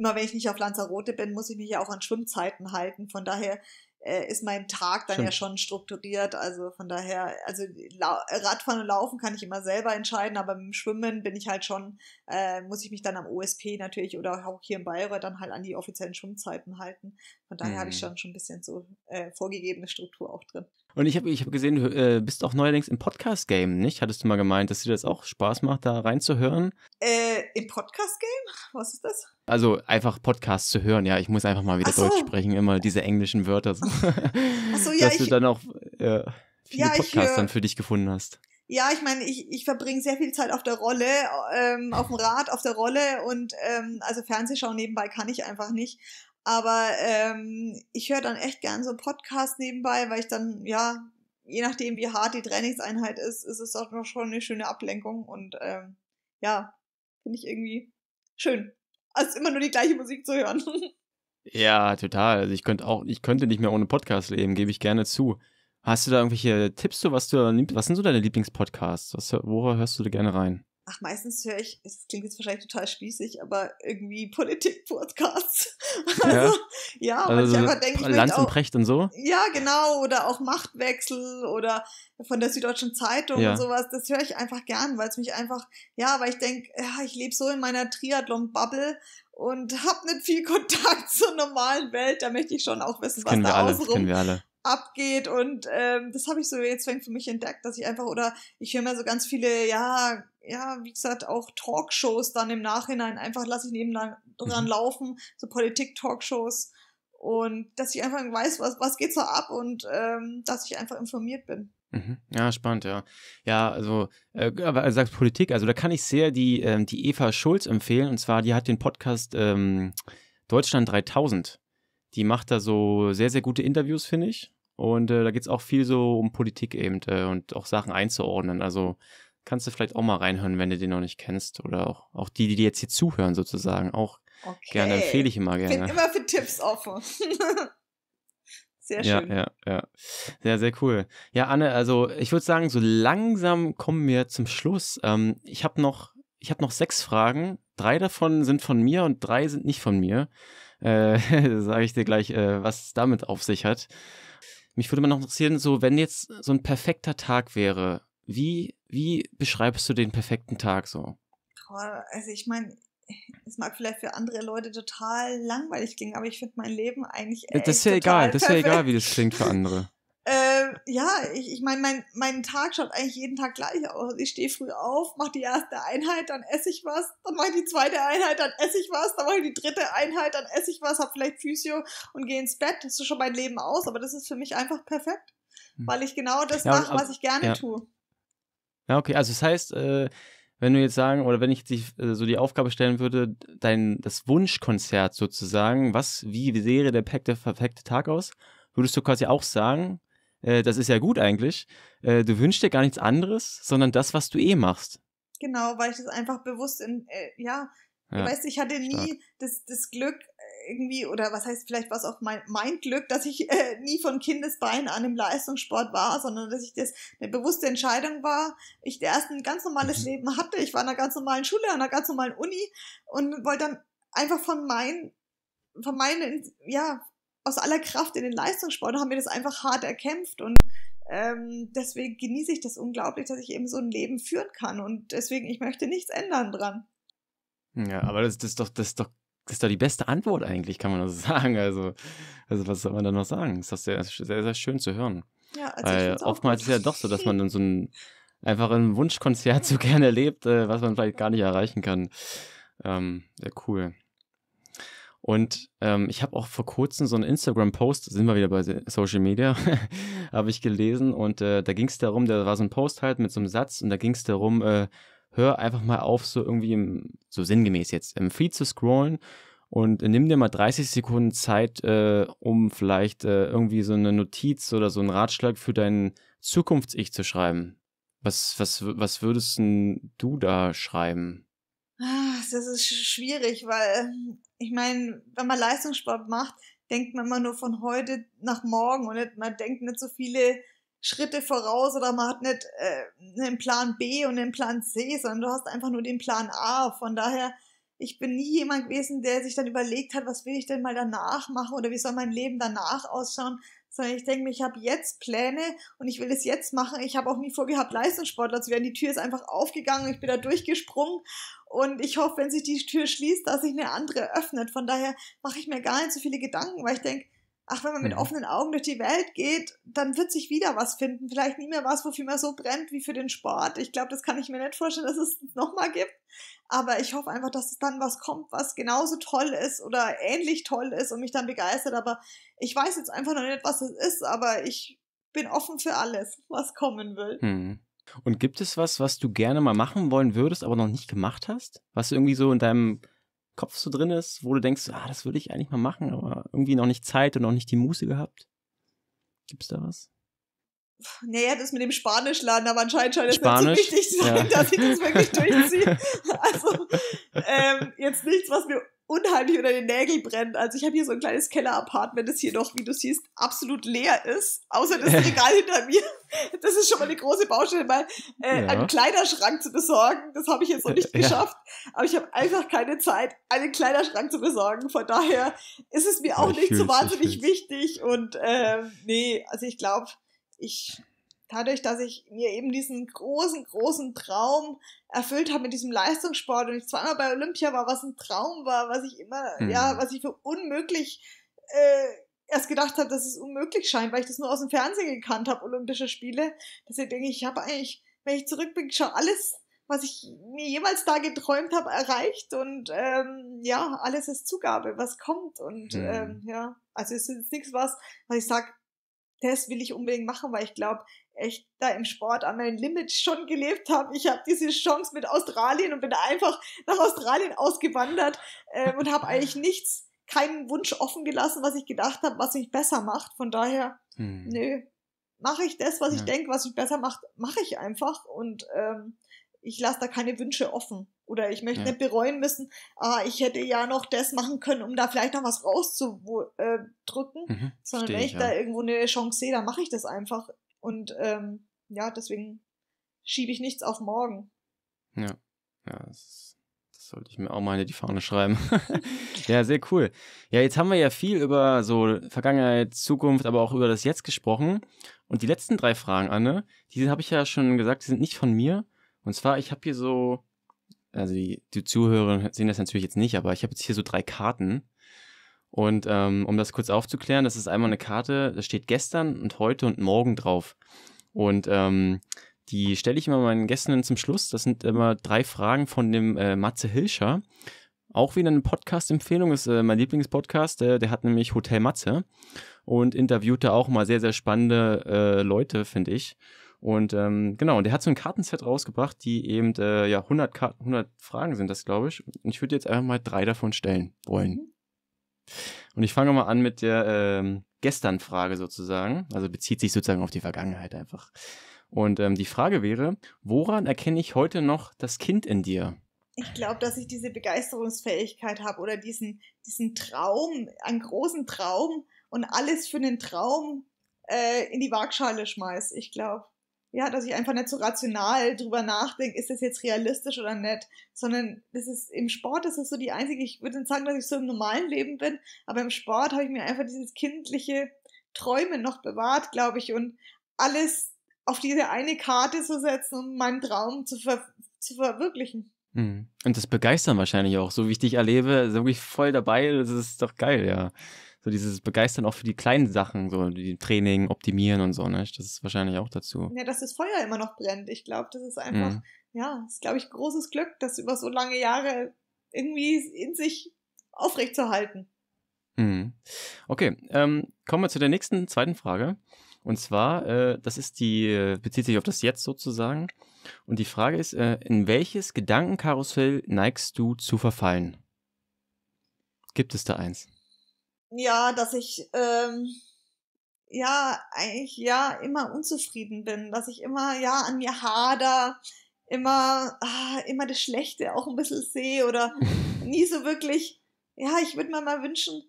immer wenn ich nicht auf Lanzarote bin, muss ich mich ja auch an Schwimmzeiten halten. Von daher äh, ist mein Tag dann Stimmt. ja schon strukturiert. Also von daher, also Radfahren und Laufen kann ich immer selber entscheiden, aber beim Schwimmen bin ich halt schon, äh, muss ich mich dann am OSP natürlich oder auch hier in Bayreuth dann halt an die offiziellen Schwimmzeiten halten. Von daher mhm. habe ich mhm. schon schon ein bisschen so äh, vorgegebene Struktur auch drin. Und ich habe ich hab gesehen, du äh, bist auch neuerdings im Podcast-Game, nicht? Hattest du mal gemeint, dass dir das auch Spaß macht, da reinzuhören? Äh, im Podcast-Game? Was ist das? Also einfach Podcasts zu hören, ja. Ich muss einfach mal wieder so. Deutsch sprechen, immer diese englischen Wörter. So. Ach so, [laughs] ja. Dass ich, du dann auch äh, viele ja, Podcasts dann für dich gefunden hast. Ja, ich meine, ich, ich verbringe sehr viel Zeit auf der Rolle, ähm, auf dem Rad, auf der Rolle und ähm, also Fernsehschau nebenbei kann ich einfach nicht. Aber ähm, ich höre dann echt gern so Podcasts nebenbei, weil ich dann, ja, je nachdem, wie hart die Trainingseinheit ist, ist es doch noch schon eine schöne Ablenkung. Und ähm, ja, finde ich irgendwie schön. als immer nur die gleiche Musik zu hören. [laughs] Ja, total. Also ich könnte auch, ich könnte nicht mehr ohne Podcast leben, gebe ich gerne zu. Hast du da irgendwelche Tipps zu, was du was sind so deine Lieblingspodcasts? Was, woher hörst du da gerne rein? ach, meistens höre ich, es klingt jetzt wahrscheinlich total spießig, aber irgendwie Politik-Podcasts. [laughs] Ja. Also, ja, also manchmal so denke halt ich. Lanz und Precht und so? Ja, genau. Oder auch Machtwechsel oder von der Süddeutschen Zeitung ja. und sowas. Das höre ich einfach gern, weil es mich einfach, ja, weil ich denke, ja, ich lebe so in meiner Triathlon-Bubble und habe nicht viel [laughs] Kontakt zur normalen Welt. Da möchte ich schon auch wissen, das was da alle, ausrum abgeht und ähm, das habe ich so jetzt für mich entdeckt, dass ich einfach oder ich höre mir so ganz viele, ja, ja, wie gesagt, auch Talkshows dann im Nachhinein einfach lasse ich neben dran mhm. laufen, so Politik-Talkshows und dass ich einfach weiß, was, was geht so ab und ähm, dass ich einfach informiert bin. Mhm. Ja, spannend, ja. Ja, also, äh, aber du sagst Politik, also da kann ich sehr die, ähm, die Eva Schulz empfehlen und zwar, die hat den Podcast ähm, Deutschland 3000 die macht da so sehr, sehr gute Interviews, finde ich. Und äh, da geht es auch viel so um Politik eben äh, und auch Sachen einzuordnen. Also kannst du vielleicht auch mal reinhören, wenn du den noch nicht kennst. Oder auch, auch die, die jetzt hier zuhören, sozusagen, auch okay. gerne empfehle ich immer gerne. Ich Bin immer für Tipps offen. [laughs] sehr schön. Ja, ja, ja. Sehr, sehr cool. Ja, Anne, also ich würde sagen, so langsam kommen wir zum Schluss. Ähm, ich habe noch, hab noch sechs Fragen. Drei davon sind von mir und drei sind nicht von mir. Äh, [laughs] Sage ich dir gleich, äh, was es damit auf sich hat. Mich würde mal noch interessieren, so wenn jetzt so ein perfekter Tag wäre, wie, wie beschreibst du den perfekten Tag so? Also ich meine, es mag vielleicht für andere Leute total langweilig klingen, aber ich finde mein Leben eigentlich echt Das ist ja egal, perfekt. das ist ja egal, wie das klingt für andere. [laughs] Äh, ja, ich, ich meine, mein, mein Tag schaut eigentlich jeden Tag gleich aus. Ich stehe früh auf, mache die erste Einheit, dann esse ich was, dann mache ich die zweite Einheit, dann esse ich was, dann mache ich die dritte Einheit, dann esse ich was, habe vielleicht Physio und gehe ins Bett. Das ist schon mein Leben aus, aber das ist für mich einfach perfekt, hm. weil ich genau das ja, mache, was ich gerne ja. tue. Ja, okay, also das heißt, äh, wenn du jetzt sagen, oder wenn ich die, äh, so die Aufgabe stellen würde, dein, das Wunschkonzert sozusagen, was, wie, wie sähe der perfekte Tag aus? Würdest du quasi auch sagen, äh, das ist ja gut eigentlich. Äh, du wünschst dir gar nichts anderes, sondern das, was du eh machst. Genau, weil ich das einfach bewusst in, äh, ja, ja, weißt ich hatte nie das, das Glück äh, irgendwie, oder was heißt, vielleicht war es auch mein, mein Glück, dass ich äh, nie von Kindesbein an im Leistungssport war, sondern dass ich das eine bewusste Entscheidung war. Ich erst ein ganz normales mhm. Leben hatte. Ich war in einer ganz normalen Schule, an einer ganz normalen Uni und wollte dann einfach von meinen, von meinen, ja, aus aller Kraft in den Leistungssport und habe mir das einfach hart erkämpft und ähm, deswegen genieße ich das unglaublich, dass ich eben so ein Leben führen kann und deswegen, ich möchte nichts ändern dran. Ja, aber das, das, ist, doch, das, ist, doch, das ist doch die beste Antwort eigentlich, kann man das [laughs] sagen. Also, also was soll man da noch sagen? Das ist doch sehr, sehr, sehr schön zu hören. Ja, also Weil oftmals ist es ja doch so, dass man dann so ein einfach ein Wunschkonzert [laughs] so gerne erlebt, äh, was man vielleicht gar nicht erreichen kann. Ähm, ja, cool. Und ähm, ich habe auch vor kurzem so einen Instagram-Post, sind wir wieder bei Social Media, [laughs] habe ich gelesen und äh, da ging es darum, da war so ein Post halt mit so einem Satz und da ging es darum, äh, hör einfach mal auf, so irgendwie, im, so sinngemäß jetzt, im Feed zu scrollen und nimm dir mal 30 Sekunden Zeit, äh, um vielleicht äh, irgendwie so eine Notiz oder so einen Ratschlag für dein Zukunfts-Ich zu schreiben. Was, was, was würdest du da schreiben? Das ah, ist schwierig, weil ich meine, wenn man Leistungssport macht, denkt man immer nur von heute nach morgen und nicht, man denkt nicht so viele Schritte voraus oder man hat nicht äh, einen Plan B und einen Plan C, sondern du hast einfach nur den Plan A. Von daher, ich bin nie jemand gewesen, der sich dann überlegt hat, was will ich denn mal danach machen oder wie soll mein Leben danach ausschauen, sondern ich denke mir, ich habe jetzt Pläne und ich will es jetzt machen. Ich habe auch nie vorgehabt, Leistungssportler zu werden. Die Tür ist einfach aufgegangen, und ich bin da durchgesprungen und ich hoffe, wenn sich die Tür schließt, dass sich eine andere öffnet. Von daher mache ich mir gar nicht so viele Gedanken, weil ich denke, ach, wenn man mit mhm. offenen Augen durch die Welt geht, dann wird sich wieder was finden. Vielleicht nie mehr was, wofür man so brennt wie für den Sport. Ich glaube, das kann ich mir nicht vorstellen, dass es nochmal gibt. Aber ich hoffe einfach, dass es dann was kommt, was genauso toll ist oder ähnlich toll ist und mich dann begeistert. Aber ich weiß jetzt einfach noch nicht, was es ist, aber ich bin offen für alles, was kommen will. Hm. Und gibt es was, was du gerne mal machen wollen würdest, aber noch nicht gemacht hast? Was irgendwie so in deinem Kopf so drin ist, wo du denkst, ah, das würde ich eigentlich mal machen, aber irgendwie noch nicht Zeit und noch nicht die Muße gehabt? Gibt's da was? Naja, das mit dem Spanisch lernen, aber anscheinend scheint es Spanisch, mir zu wichtig sein, ja. dass ich das wirklich durchziehe. [laughs] Also ähm, jetzt nichts, was mir unheimlich unter den Nägeln brennt. Also ich habe hier so ein kleines Keller-Apartment, das hier noch, wie du siehst, absolut leer ist, außer das Regal hinter mir. Das ist schon mal eine große Baustelle, weil äh, ja. einen Kleiderschrank zu besorgen. Das habe ich jetzt noch nicht ja. geschafft. Aber ich habe einfach keine Zeit, einen Kleiderschrank zu besorgen. Von daher ist es mir auch ich nicht so wahnsinnig wichtig. Und äh, nee, also ich glaube, ich dadurch, dass ich mir eben diesen großen, großen Traum erfüllt habe mit diesem Leistungssport und ich zweimal bei Olympia war, was ein Traum war, was ich immer, mhm. ja, was ich für unmöglich äh, erst gedacht habe, dass es unmöglich scheint, weil ich das nur aus dem Fernsehen gekannt habe, Olympische Spiele. Deswegen denke ich, ich habe eigentlich, wenn ich zurückblicke, schon alles, was ich mir jemals da geträumt habe, erreicht und ähm, ja, alles ist Zugabe, was kommt und mhm. ähm, ja, also es ist nichts was, was ich sage, das will ich unbedingt machen, weil ich glaube, echt da im Sport an mein Limit schon gelebt habe. Ich habe diese Chance mit Australien und bin einfach nach Australien ausgewandert äh, und habe [laughs] eigentlich nichts, keinen Wunsch offen gelassen, was ich gedacht habe, was mich besser macht. Von daher, hm. nö, mache ich das, was ja. ich denke, was mich besser macht, mache ich einfach und ähm, ich lasse da keine Wünsche offen. Oder ich möchte ja. nicht bereuen müssen, ah, ich hätte ja noch das machen können, um da vielleicht noch was rauszudrücken. Äh, mhm, Sondern wenn ich ja. da irgendwo eine Chance sehe, dann mache ich das einfach. Und ähm, ja, deswegen schiebe ich nichts auf morgen. Ja, ja, das ist sollte ich mir auch mal in die Fahne schreiben. [laughs] ja, sehr cool. Ja, jetzt haben wir ja viel über so Vergangenheit, Zukunft, aber auch über das Jetzt gesprochen. Und die letzten drei Fragen, Anne, die habe ich ja schon gesagt, die sind nicht von mir. Und zwar, ich habe hier so, also die, die Zuhörer sehen das natürlich jetzt nicht, aber ich habe jetzt hier so drei Karten. Und ähm, um das kurz aufzuklären, das ist einmal eine Karte, da steht gestern und heute und morgen drauf. Und ähm, die stelle ich immer meinen Gästen zum Schluss. Das sind immer drei Fragen von dem äh, Matze Hilscher. Auch wieder eine Podcast-Empfehlung, ist äh, mein Lieblingspodcast. Äh, der hat nämlich Hotel Matze und interviewt da auch mal sehr, sehr spannende äh, Leute, finde ich. Und ähm, genau, und der hat so ein Kartenset rausgebracht, die eben äh, ja 100, Karten, 100 Fragen sind, das glaube ich. Und ich würde jetzt einfach mal drei davon stellen wollen. Und ich fange mal an mit der ähm, Gestern-Frage sozusagen. Also bezieht sich sozusagen auf die Vergangenheit einfach. Und ähm, die Frage wäre, woran erkenne ich heute noch das Kind in dir? Ich glaube, dass ich diese Begeisterungsfähigkeit habe oder diesen, diesen Traum, einen großen Traum und alles für einen Traum äh, in die Waagschale schmeiße. Ich glaube, ja, dass ich einfach nicht so rational drüber nachdenke, ist das jetzt realistisch oder nicht, sondern das ist im Sport ist das so die einzige, ich würde nicht sagen, dass ich so im normalen Leben bin, aber im Sport habe ich mir einfach dieses kindliche Träumen noch bewahrt, glaube ich, und alles auf diese eine Karte zu setzen, um meinen Traum zu, ver zu verwirklichen. Mhm. Und das begeistern wahrscheinlich auch, so wie ich dich erlebe, ist wirklich voll dabei, das ist doch geil, ja so dieses Begeistern auch für die kleinen Sachen, so die Training, Optimieren und so, ne? Das ist wahrscheinlich auch dazu. Ja, dass das Feuer immer noch brennt. Ich glaube, das ist einfach, mhm. ja, ist, glaube ich, großes Glück, das über so lange Jahre irgendwie in sich aufrecht zu halten. Mhm. Okay, ähm, kommen wir zu der nächsten, zweiten Frage. Und zwar, äh, das ist die, äh, bezieht sich auf das Jetzt sozusagen. Und die Frage ist, äh, in welches Gedankenkarussell neigst du zu verfallen? Gibt es da eins? ja, dass ich ähm, ja eigentlich ja immer unzufrieden bin, dass ich immer ja an mir hader, immer ah, immer das Schlechte auch ein bisschen sehe oder [laughs] nie so wirklich. Ja, ich würde mir mal wünschen,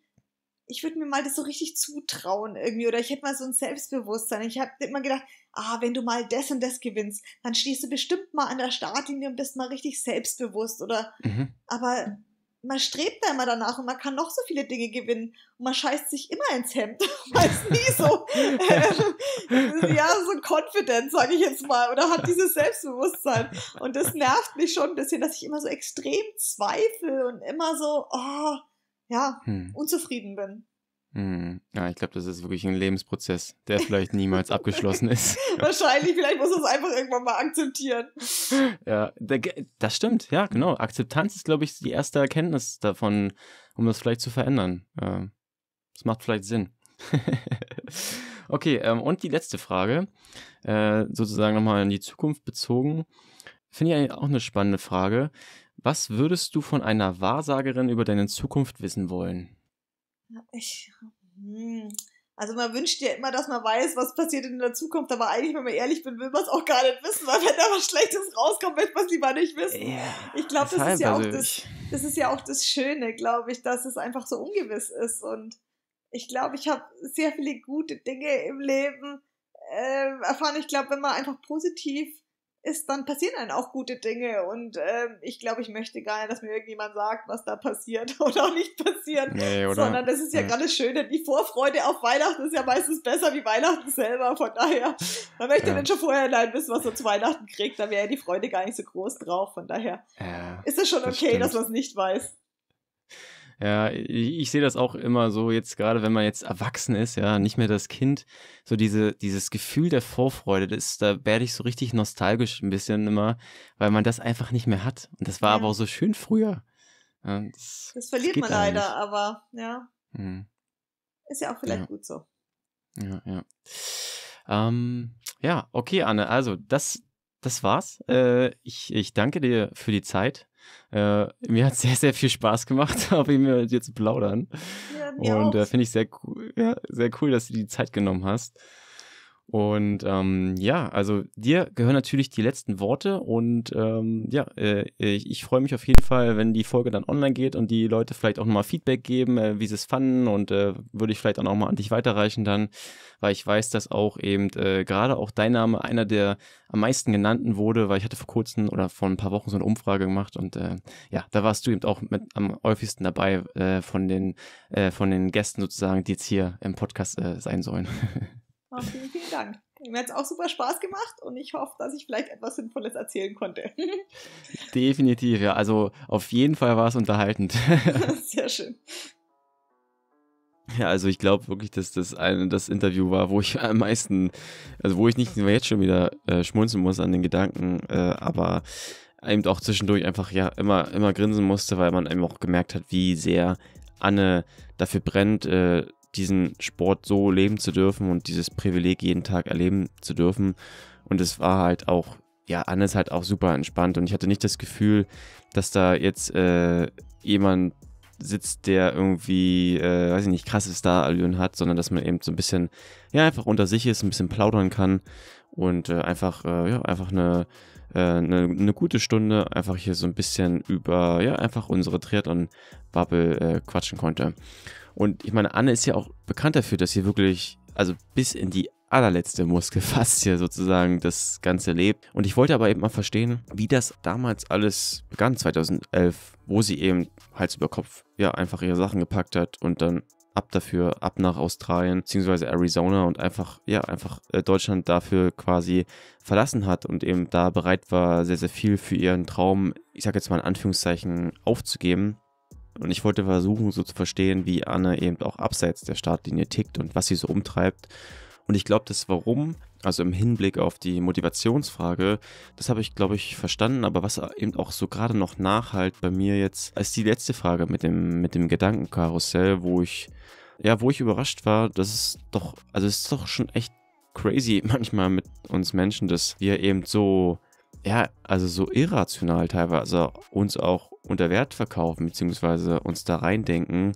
ich würde mir mal das so richtig zutrauen irgendwie oder ich hätte mal so ein Selbstbewusstsein. Ich habe immer gedacht, ah, wenn du mal das und das gewinnst, dann stehst du bestimmt mal an der Startlinie und bist mal richtig selbstbewusst oder. Mhm. Aber man strebt da immer danach und man kann noch so viele Dinge gewinnen und man scheißt sich immer ins Hemd. man [laughs] ist nie so, äh, [laughs] ja, so confident, sage ich jetzt mal, oder hat dieses Selbstbewusstsein. Und das nervt mich schon ein bisschen, dass ich immer so extrem zweifle und immer so, oh, ja, hm. unzufrieden bin. Hm. Ja, ich glaube, das ist wirklich ein Lebensprozess, der vielleicht niemals [laughs] abgeschlossen ist. Wahrscheinlich, vielleicht muss man es einfach irgendwann mal akzeptieren. Ja, das stimmt, ja, genau. Akzeptanz ist, glaube ich, die erste Erkenntnis davon, um das vielleicht zu verändern. Das macht vielleicht Sinn. [laughs] okay, ähm, und die letzte Frage, äh, sozusagen nochmal in die Zukunft bezogen. Finde ich eigentlich auch eine spannende Frage. Was würdest du von einer Wahrsagerin über deine Zukunft wissen wollen? Ich, hm. Also man wünscht ja immer, dass man weiß, was passiert in der Zukunft, aber eigentlich, wenn man ehrlich bin, will man es auch gar nicht wissen, weil wenn da was Schlechtes rauskommt, will man es lieber nicht wissen. Yeah, ich glaube, das, ist ja auch das, das ist ja auch das Schöne, glaube ich, dass es einfach so ungewiss ist. Und ich glaube, ich habe sehr viele gute Dinge im Leben äh, erfahren. Ich glaube, wenn man einfach positiv ist, dann passieren dann auch gute Dinge. Und äh, ich glaube, ich möchte gar nicht, dass mir irgendjemand sagt, was da passiert [laughs] oder auch nicht passiert. Nee, oder? Sondern das ist ja, ja. Hm. gerade das Schöne. Die Vorfreude auf Weihnachten ist ja meistens besser wie Weihnachten selber. Von daher, man möchte ja. dann schon vorher allein wissen, was er zu Weihnachten kriegt. Da wäre ja die Freude gar nicht so groß drauf. Von daher ja, ist es schon okay, stimmt. dass man es nicht weiß. Ja, ich, ich sehe das auch immer so jetzt gerade, wenn man jetzt erwachsen ist, ja, nicht mehr das Kind, so diese dieses Gefühl der Vorfreude, das da werde ich so richtig nostalgisch ein bisschen immer, weil man das einfach nicht mehr hat. Und das war ja. aber auch so schön früher. Ja, das, das, verliert das man leider, nicht. aber ja. Mhm. Ist ja auch vielleicht ja. gut so. Ja, ja. Ähm, ja, okay, Anne. Also, das das war's. Äh, ich, ich danke dir für die Zeit. Äh, mir hat sehr, sehr viel Spaß gemacht, auf [laughs] ihn mit dir zu plaudern. Ja, und äh, finde ich sehr, ja, sehr cool, dass du die Zeit genommen hast. Und ähm, ja, also dir gehören natürlich die letzten Worte und ähm, ja, äh, ich, ich freue mich auf jeden Fall, wenn die Folge dann online geht und die Leute vielleicht auch nochmal Feedback geben, äh, wie sie es fanden und äh, würde ich vielleicht auch nochmal an dich weiterreichen dann, weil ich weiß, dass auch eben äh, gerade auch dein Name einer der am meisten genannten wurde, weil ich hatte vor kurzem oder vor ein paar Wochen so eine Umfrage gemacht und äh, ja, da warst du eben auch mit am häufigsten dabei äh, von den äh, von den Gästen sozusagen, die jetzt hier im Podcast äh, sein sollen. [laughs] Oh, vielen, vielen Dank. Mir hat es auch super Spaß gemacht und ich hoffe, dass ich vielleicht etwas Sinnvolles erzählen konnte. [laughs] Definitiv, ja. Also auf jeden Fall war es unterhaltend. [laughs] Sehr schön. Ja, also ich glaube wirklich, dass das eine das Interview war, wo ich am meisten, also wo ich nicht nur jetzt schon wieder äh, schmunzeln muss an den Gedanken, äh, aber eben auch zwischendurch einfach ja immer immer grinsen musste, weil man eben auch gemerkt hat, wie sehr Anne dafür brennt, äh, diesen Sport so leben zu dürfen und dieses Privileg jeden Tag erleben zu dürfen. Und es war halt auch, ja, Anne ist halt auch super entspannt und ich hatte nicht das Gefühl, dass da jetzt äh, jemand sitzt, der irgendwie, äh, weiß ich nicht, krasse Star-Allüren hat, sondern dass man eben so ein bisschen, ja, einfach unter sich ist, ein bisschen plaudern kann und äh, einfach, äh, ja, einfach eine, eine, äh, eine, gute Stunde einfach hier so ein bisschen über, ja, einfach unsere Triathlon-Bubble äh, quatschen konnte. Und ich meine, Anne ist ja auch bekannt dafür, dass sie wirklich, also bis in die allerletzte Muskelfaszie [laughs] sozusagen das Ganze lebt. Und ich wollte aber eben mal verstehen, wie das damals alles begann, 2011, wo sie eben Hals über Kopf ja einfach ihre Sachen gepackt hat und dann ab dafür, ab nach Australien beziehungsweise Arizona und einfach, ja, einfach äh, Deutschland dafür quasi verlassen hat und eben da bereit war, sehr, sehr viel für ihren Traum, ich sag jetzt mal in Anführungszeichen, aufzugeben und ich wollte versuchen, so zu verstehen, wie Anne eben auch abseits der Startlinie tickt und was sie so umtreibt. Und ich glaube, das Warum, also im Hinblick auf die Motivationsfrage, das habe ich, glaube ich, verstanden. Aber was eben auch so gerade noch nachhalt bei mir jetzt, ist die letzte Frage mit dem, mit dem Gedankenkarussell, wo ich, ja, wo ich überrascht war, das ist doch, also es ist doch schon echt crazy [laughs] manchmal mit uns Menschen, dass wir eben so ja, also so irrational teilweise uns auch unter Wert verkaufen, beziehungsweise uns da reindenken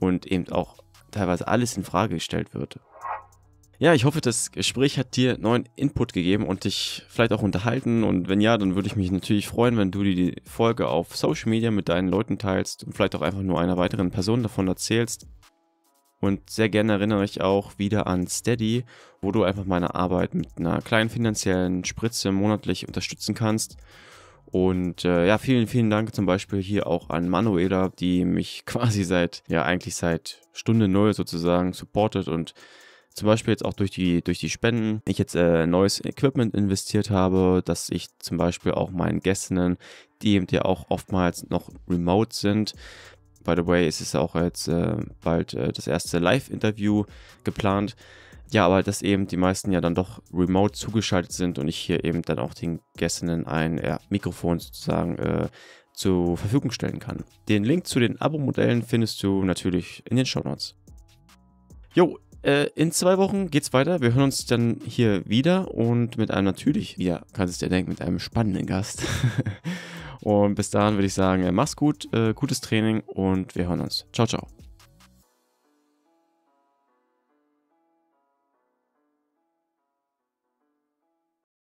und eben auch teilweise alles in Frage gestellt wird. Ja, ich hoffe, das Gespräch hat dir neuen Input gegeben und dich vielleicht auch unterhalten. Und wenn ja, dann würde ich mich natürlich freuen, wenn du die Folge auf Social Media mit deinen Leuten teilst und vielleicht auch einfach nur einer weiteren Person davon erzählst. Und sehr gerne erinnere ich auch wieder an Steady, wo du einfach meine Arbeit mit einer kleinen finanziellen Spritze monatlich unterstützen kannst. Und äh, ja, vielen, vielen Dank zum Beispiel hier auch an Manuela, die mich [laughs] quasi seit, ja, eigentlich seit Stunde Null sozusagen supportet und zum Beispiel jetzt auch durch die, durch die Spenden, ich jetzt äh, neues Equipment investiert habe, dass ich zum Beispiel auch meinen Gästinnen, die eben ja auch oftmals noch remote sind, By the way, es ist auch jetzt äh, bald äh, das erste Live-Interview geplant. Ja, aber dass eben die meisten ja dann doch remote zugeschaltet sind und ich hier eben dann auch den Gästen ein ja, Mikrofon sozusagen äh, zur Verfügung stellen kann. Den Link zu den Abo-Modellen findest du natürlich in den Show Notes. Jo, äh, in zwei Wochen geht's weiter. Wir hören uns dann hier wieder und mit einem natürlich, ja, kannst du dir denken, mit einem spannenden Gast. [laughs] Und bis dahin würde ich sagen, äh, mach's gut, äh, gutes Training und wir hören uns. Ciao, ciao.